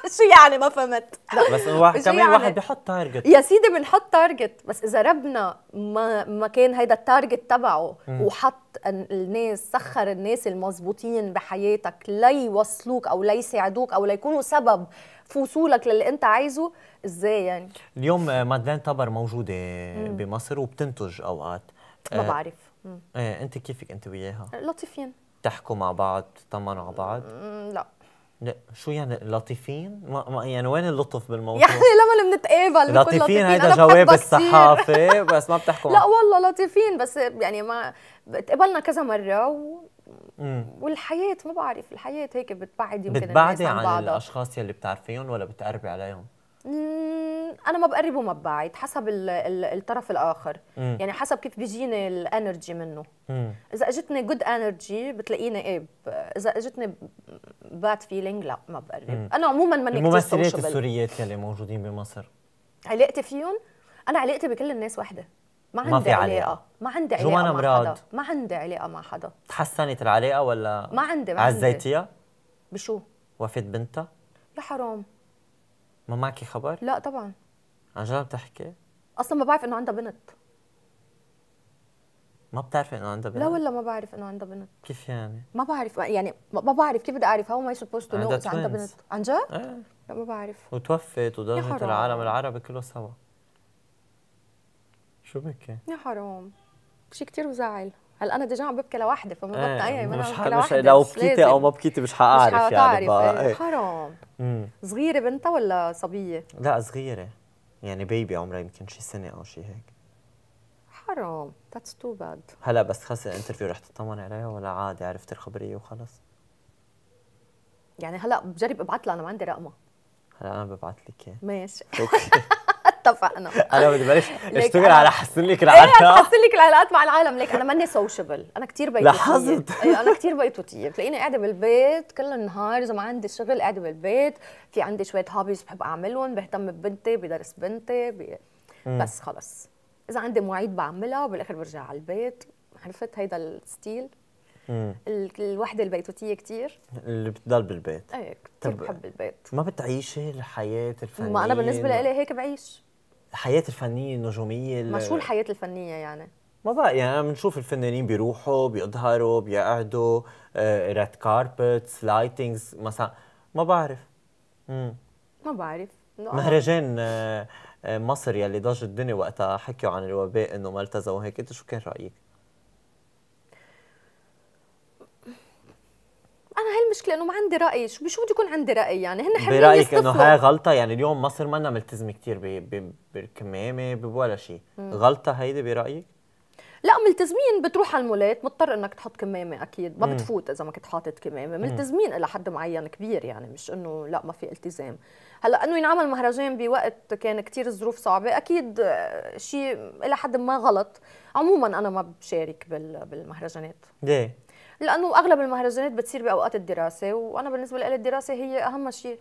شو يعني ما فهمت لا بس هو كمان يعني؟ واحد بيحط تارجت يا سيدي بنحط تارجت بس اذا ربنا ما ما كان هيدا التارجت تبعه م. وحط الناس سخر الناس المزبوطين بحياتك ليوصلوك او ليساعدوك او ليكونوا سبب في وصولك للي انت عايزه ازاي يعني اليوم آه، مادلين تبر موجوده م. آه، بمصر وبتنتج اوقات ما آه، بعرف ايه انت كيفك انت وياها لطيفين تحكوا مع بعض تطمنوا على بعض لا لا شو يعني لطيفين؟ ما, ما يعني وين اللطف بالموضوع؟ يعني لما بنتقابل لطيفين, لطيفين هيدا جواب الصحافه بس ما بتحكوا لا والله لطيفين بس يعني ما تقابلنا كذا مره و... والحياه ما بعرف الحياه هيك بتبعد يمكن بتبعدي عن, عن الاشخاص يلي بتعرفيهم ولا بتقربي عليهم؟ انا ما بقرب وما ببعد حسب الـ الـ الطرف الاخر مم. يعني حسب كيف بيجيني الانرجي منه مم. اذا اجتني جود انرجي بتلاقيني ايه اذا اجتني باد فيلينج لا ما بقرب انا عموما ماني الممثلات السوريات يلي موجودين بمصر علاقتي فيهم انا علاقتي بكل الناس وحده ما عندي ما في علاقة. علاقة ما عندي علاقة مع مراد. حدا ما عندي علاقة مع حدا تحسنت العلاقة ولا ما عندي ما عزيتيها؟ بشو؟ وفاة بنتها؟ يا حرام ما معك خبر؟ لا طبعا عن جد بتحكي اصلا ما بعرف انه عندها بنت ما بتعرفي انه عندها بنت؟ لا ولا ما بعرف انه عندها بنت كيف يعني؟ ما بعرف يعني ما بعرف كيف بدي اعرف هو ما سبوست تو نو عندها بنت عن جد؟ ايه لا ما بعرف وتوفت وضربت العالم العربي كله سوا شو بكي؟ يا حرام شيء كثير بزعل هلا انا ديجا عم ببكي لوحدي فما إيه. يعني ببكي ايه. انا مش مش لو بكيتي او ما بكيتي مش حاعرف مش يعني ايه. إيه. حرام صغيره بنتها ولا صبيه؟ لا صغيره يعني بيبي عمرها يمكن شي سنه او شي هيك حرام ذاتس تو باد هلا بس خلص الانترفيو رح تطمن عليها ولا عادي عرفت الخبريه وخلص يعني هلا بجرب ابعث لها انا ما عندي رقمها هلا انا ببعث لك اياه ماشي اوكي اتفقنا انا بدي بلش اشتغل على حسن لك العلاقات ايه حسن لك العلاقات مع العالم ليك انا ماني سوشيبل انا كثير بيتوتيه لاحظت ايه انا كثير بيتوتيه بتلاقيني قاعده بالبيت كل النهار اذا ما عندي شغل قاعده بالبيت في عندي شويه هوبيز بحب اعملهم بهتم ببنتي بدرس بنتي بي... بس خلص اذا عندي مواعيد بعملها وبالاخر برجع على البيت عرفت هيدا الستيل الوحده البيتوتيه كتير اللي بتضل بالبيت ايه كثير بحب البيت ما بتعيشي الحياه الفنيه ما انا بالنسبه لي هيك بعيش الحياه الفنيه النجوميه ما شو الحياه الفنيه يعني ما بقى يعني بنشوف الفنانين بيروحوا بيظهروا بيقعدوا ريد كاربتس لايتنجز مثلا ما بعرف مم. ما بعرف مهرجان آه مصر يلي ضج الدنيا وقتها حكيوا عن الوباء انه ما التزموا هيك انت شو كان رايك؟ انا هاي المشكله انه ما عندي راي شو بشو بده يكون عندي راي يعني هن برايك انه هاي غلطه يعني اليوم مصر ما ملتزمه كثير بالكمامه بولا شيء غلطه هيدي برايك لا ملتزمين بتروح على المولات مضطر انك تحط كمامه اكيد ما بتفوت اذا ما كنت حاطط كمامه ملتزمين الى حد معين كبير يعني مش انه لا ما في التزام هلا انه ينعمل مهرجان بوقت كان كثير الظروف صعبه اكيد شيء الى حد ما غلط عموما انا ما بشارك بالمهرجانات ليه لانه اغلب المهرجانات بتصير باوقات الدراسه وانا بالنسبه لي الدراسه هي اهم شيء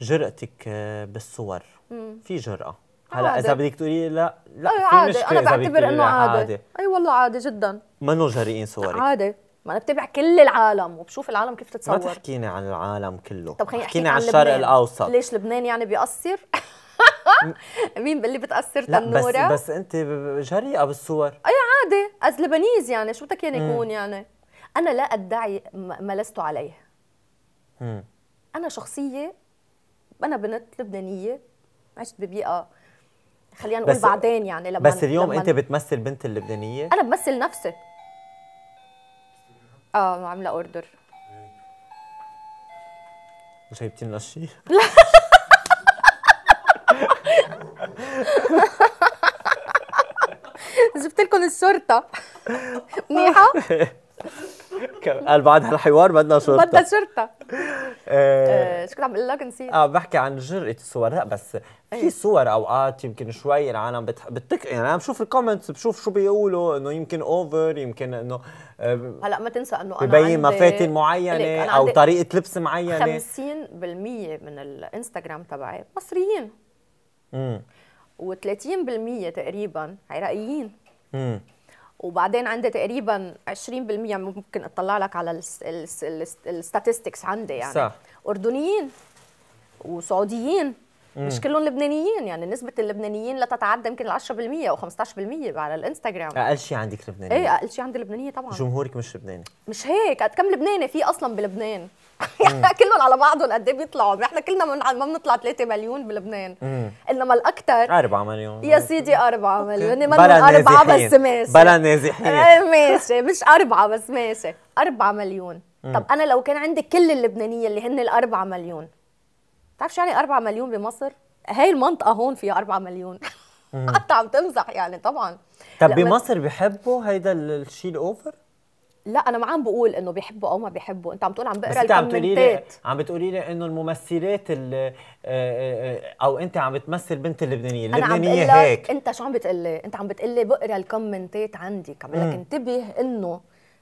جرأتك بالصور مم. في جرأة هلا اذا بدك تقولي لا لا في مشكله عادي انا بعتبر انه عادي. عادي اي والله عادي جدا منو جريئين صورك عادي ما انا بتابع كل العالم وبشوف العالم كيف تتصور ما تحكيني عن العالم كله طب خليني احكيني عن, عن الشرق الاوسط ليش لبنان يعني بيقصر مين اللي بتاثر تنوره بس بس انت جريئه بالصور اي عادي از لبنيز يعني شو بدك يعني يكون يعني انا لا ادعي ما لست عليه مم. انا شخصيه انا بنت لبنانيه عشت ببيئه خلينا نقول بعدين يعني لما بس اليوم لما انت بتمثل بنت اللبنانيه انا بمثل نفسي اه عامله اوردر جايبتي لنا شيء؟ لا جبت لكم الشرطه منيحه قال بعد هالحوار بدنا شرطه بدنا شرطه آه. آه، شو كنت عم اقول لك نسيت اه بحكي عن جرأة لا بس في صور إيه. اوقات يمكن شوي العالم بتح... بتك يعني انا بشوف الكومنتس بشوف شو بيقولوا انه يمكن اوفر يمكن انه آه، هلا ما تنسى انه انا ببين مفاتن معينه او طريقه لبس معينه 50% من الانستغرام تبعي مصريين امم و30% تقريبا عراقيين امم وبعدين عندي تقريبا 20% ممكن اطلع لك على الستاتستكس عندي يعني صح. اردنيين وسعوديين مش كلهم لبنانيين يعني نسبه اللبنانيين لا تتعدى يمكن 10% او 15% على الانستغرام اقل شيء عندك لبنانيه ايه اقل شيء عندي لبنانيه طبعا جمهورك مش لبناني مش هيك قد كم لبناني في اصلا بلبنان كلهم على بعضهم قد ايه بيطلعوا احنا كلنا من ما بنطلع 3 مليون بلبنان انما الاكثر 4 مليون يا سيدي 4 مليون من 4 بس ماشي بلا نازحين إيه، ماشي مش 4 بس ماشي 4 مليون طب انا لو كان عندي كل اللبنانيه اللي هن 4 مليون تعرفش يعني 4 مليون بمصر هاي المنطقه هون فيها 4 مليون حتى عم تمزح يعني طبعا طب بمصر بيحبوا هيدا الشيء الاوفر لا انا ما عم بقول انه بيحبوا او ما بيحبوا انت عم تقول عم بقرا الكومنتات عم بتقولي لي انه الممثلات آه، آه، آه، او انت عم بتمثل بنت اللبنانيه اللبنانيه أنا عم هيك انت شو عم بتقلي انت عم بتقلي بقرا الكومنتات عندك عم لك انتبه انه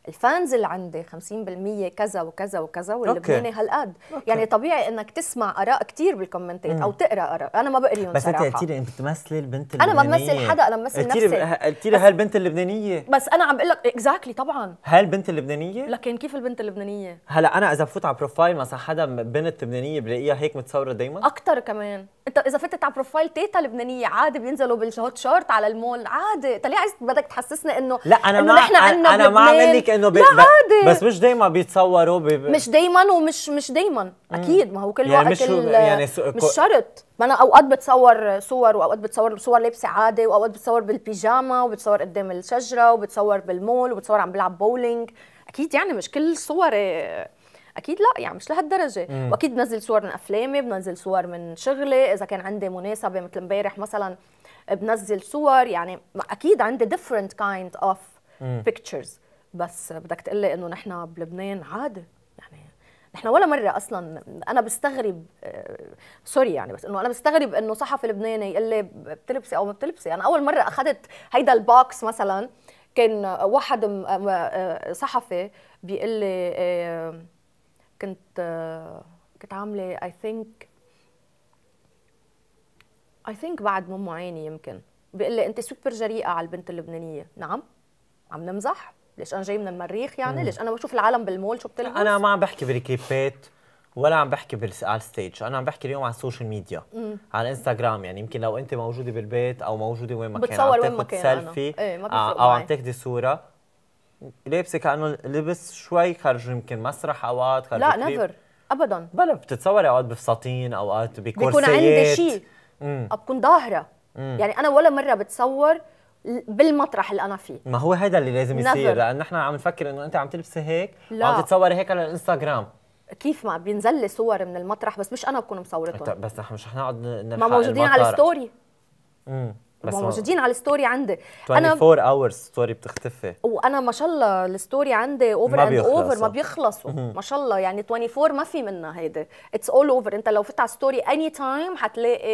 الفانز اللي عندي 50% كذا وكذا وكذا واللبناني هالقد يعني طبيعي انك تسمع اراء كثير بالكومنتات او تقرا اراء انا ما بقريهم بس انت قلتي انت بتمثلي البنت اللبنانيه انا ما بمثل حدا انا بمثل نفسي قلتي لي هالبنت اللبنانيه بس انا عم بقول لك اكزاكتلي طبعا هالبنت اللبنانيه لكن كيف البنت اللبنانيه هلا انا اذا بفوت على بروفايل مثلا حدا بنت لبنانيه بلاقيها هيك متصوره دايما اكثر كمان انت اذا فتت على بروفايل تيتا لبنانيه عادي بينزلوا بالهوت شارت على المول عادي انت ليه عايز بدك تحسسنا انه لا انا إنه ما انا, أنا ما عم لك انه بي... لا عادي بس مش دايما بيتصوروا بي... مش دايما ومش مش دايما اكيد ما هو كل يعني وقت مش كل... يعني س... مش شرط ما انا اوقات بتصور صور واوقات بتصور صور لابسه عادي واوقات بتصور بالبيجاما وبتصور قدام الشجره وبتصور بالمول وبتصور عم بلعب بولينج اكيد يعني مش كل صوري اكيد لا يعني مش لهالدرجه واكيد بنزل صور من افلامي بنزل صور من شغلي اذا كان عندي مناسبه مثل امبارح مثلا بنزل صور يعني اكيد عندي different kind of بيكتشرز pictures بس بدك تقول لي انه نحن بلبنان عادي يعني نحن ولا مره اصلا انا بستغرب سوري آه، يعني بس انه انا بستغرب انه صحفي لبناني يقول لي بتلبسي او ما بتلبسي انا اول مره اخذت هيدا البوكس مثلا كان واحد آه، آه، صحفي بيقول لي كنت كنت عامله اي ثينك اي ثينك بعد مو معيني يمكن بيقول لي انت سوبر جريئه على البنت اللبنانيه نعم عم نمزح ليش انا جاي من المريخ يعني ليش انا بشوف العالم بالمول شو بتلبس انا ما عم بحكي بريكيبات ولا عم بحكي على الستيج انا عم بحكي اليوم على السوشيال ميديا مم. على الانستغرام يعني يمكن لو انت موجوده بالبيت او موجوده وين ما كان بتصور وين ما كان سيلفي ايه ما آه، او عم تاخذي صوره لابسه كانه لبس شوي خرج يمكن مسرح اوقات خرج لا نيفر ابدا بلا بتتصوري اوقات بفساتين اوقات بكورسيات بكون عندي شيء بكون ظاهره يعني انا ولا مره بتصور بالمطرح اللي انا فيه ما هو هذا اللي لازم يصير لان نحن عم نفكر انه انت عم تلبسي هيك لا. عم تتصوري هيك على الانستغرام كيف ما بينزل لي صور من المطرح بس مش انا بكون مصورتهم بس نحن مش رح نقعد ما موجودين المطرح. على الستوري امم موجودين على الستوري عندي 24 انا اورز ستوري بتختفي وانا ما شاء الله الستوري عندي اوفر اند اوفر ما بيخلصوا ما شاء الله يعني 24 ما في منها هيدا اتس اول اوفر انت لو فتت على ستوري اني تايم حتلاقي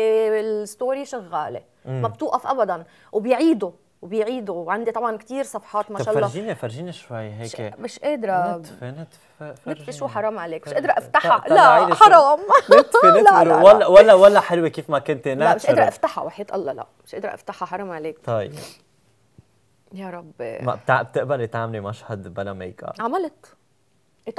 الستوري شغاله ما بتوقف ابدا وبيعيدوا وبيعيدوا وعندي طبعا كثير صفحات ما شاء الله فرجيني فرجيني شوي هيك مش قادره نتفه نتفه لطف شو حرام عليك مش قادره افتحها لا حرام نتفي لا ولا ولا ولا حلوه كيف ما كنت لا مش قادره افتحها وحيط الله لا مش قادره افتحها حرام عليك طيب يا رب ما بتقبلي تعملي مشهد بلا ميك اب عملت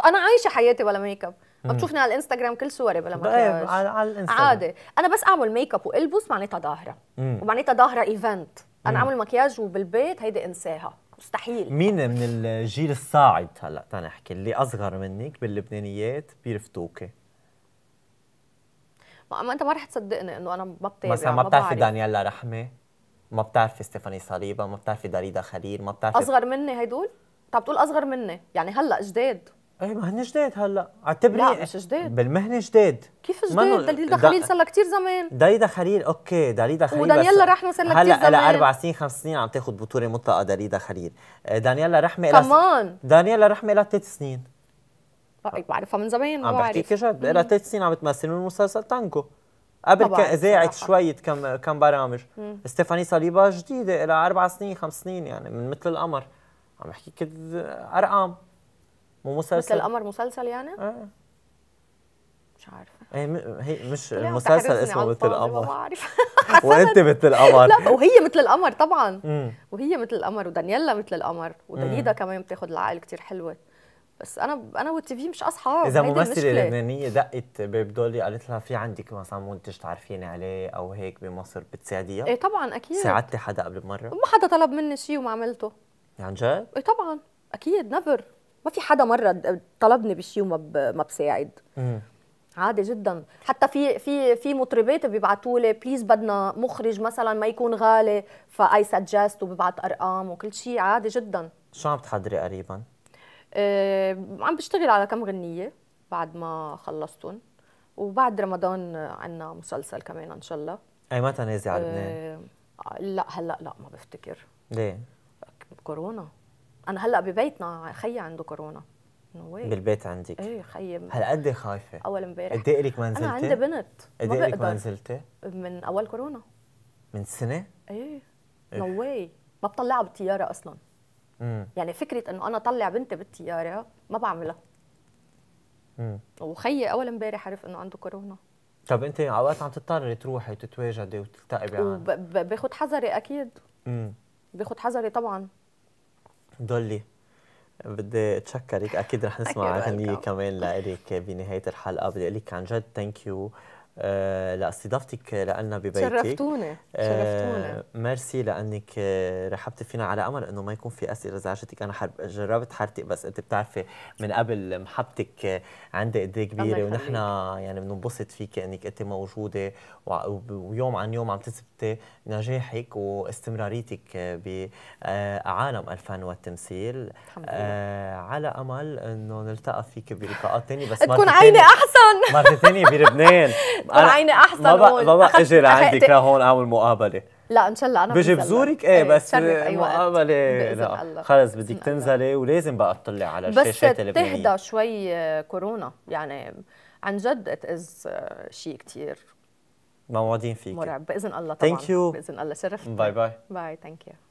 انا عايشه حياتي بلا ميك اب ما بتشوفني على الانستغرام كل صوري بلا مكياج طيب، على, على الانستغرام عادي انا بس اعمل ميك اب والبس معناتها ظاهره ومعناتها ظاهره ايفنت انا اعمل مكياج وبالبيت هيدي انساها مستحيل مين من الجيل الصاعد هلا تنحكي اللي اصغر منك باللبنانيات بيرفتوكي ما انت ما رح تصدقني انه انا ما بتابع مثلا يعني، ما بتعرفي دانيلا رحمه ما بتعرفي ستيفاني صليبه ما بتعرفي داريدا خليل ما بتعرفي اصغر مني هدول طب بتقول اصغر مني يعني هلا جداد ايه ما هن جداد هلا اعتبري لا مش جداد بالمهنه جداد كيف جداد؟ دليدا خليل صار لها كثير زمان دليدا خليل اوكي دليدا خليل ودانيلا رحمه صار لها كثير زمان هلا لها اربع سنين خمس سنين عم تاخذ بطوله مطلقه دليدا خليل إيه، دانيلا رحمه لها كمان دانيلا رحمه لها ثلاث سنين آه، إيه، بعرفها من زمان ما بعرف عم بحكي جد لها ثلاث سنين عم تمثل من مسلسل تانكو قبل اذاعت شوية كم كم برامج مم. ستيفاني صليبا جديدة لها أربع سنين خمس سنين يعني من مثل القمر عم بحكيك أرقام مو مسلسل مثل القمر مسلسل يعني؟ اه مش عارفه هي مش المسلسل اسمه مثل القمر وانت مثل القمر لا وهي مثل القمر طبعا وهي مثل القمر ودانييلا مثل القمر ودانيدا كمان بتاخذ العقل كتير حلوه بس انا انا والتي في مش اصحاب اذا ممثله لبنانيه دقت باب دولي قالت لها في عندك مثلا منتج تعرفيني عليه او هيك بمصر بتساعديها ايه طبعا اكيد ساعدتي حدا قبل مره ما حدا طلب مني شيء وما عملته عن جد؟ ايه طبعا اكيد نفر ما في حدا مره طلبني بشيء وما ما بساعد عادي جدا حتى في في في مطربات بيبعتوا لي بليز بدنا مخرج مثلا ما يكون غالي فاي سجست وببعت ارقام وكل شيء عادي جدا شو عم تحضري قريبا آه عم بشتغل على كم غنيه بعد ما خلصتهم وبعد رمضان عنا مسلسل كمان ان شاء الله اي متى نازل على لبنان؟ آه لا هلا لا ما بفتكر ليه؟ كورونا انا هلا ببيتنا خيي عنده كورونا نوي. بالبيت عندك ايه خيي هلا قد إيه خايفه؟ اول امبارح قد ايه لك ما نزلتي؟ انا عندي بنت قد ايه لك ما نزلتي؟ من اول كورونا من سنه؟ ايه نو واي ما بطلعها بالطياره اصلا مم. يعني فكره انه انا طلع بنتي بالطياره ما بعملها مم. وخيي اول امبارح عرف انه عنده كورونا طب انت اوقات عم تضطري تروحي وتتواجدي وتلتقي بعالم باخذ حذري اكيد امم باخذ حذري طبعا دولي بدي اتشكرك اكيد رح نسمع اغنيه كمان لإلك بنهايه الحلقه بدي اقول لك عن جد ثانك يو آه، لاستضافتك لنا ببيتك شرفتوني آه، شرفتوني ميرسي لانك آه، رحبتي فينا على امل انه ما يكون في اسئله زعجتك انا حرب جربت حارتي بس انت بتعرفي من قبل محبتك عندي قد إيه كبيره ونحن يعني بننبسط فيك انك انت موجوده ويوم عن يوم عم تثبتي نجاحك واستمراريتك بعالم الفن والتمثيل على امل انه نلتقى فيك بلقاءات ثانيه بس تكون عيني احسن مرة ثانية بلبنان طلعيني احسن ما بقى, ما بقى اجي لعندك لهون اعمل مقابله لا ان شاء الله انا بجي بزورك ايه, إيه، بس مقابله لا خلص بدك تنزلي ولازم بقى تطلعي على الشاشات اللي بس تهدى شوي آه، كورونا يعني عن جد اتز آه، شيء كثير موعدين فيك مرعب باذن الله طبعا ثانك يو باذن الله شرفت باي باي باي ثانك يو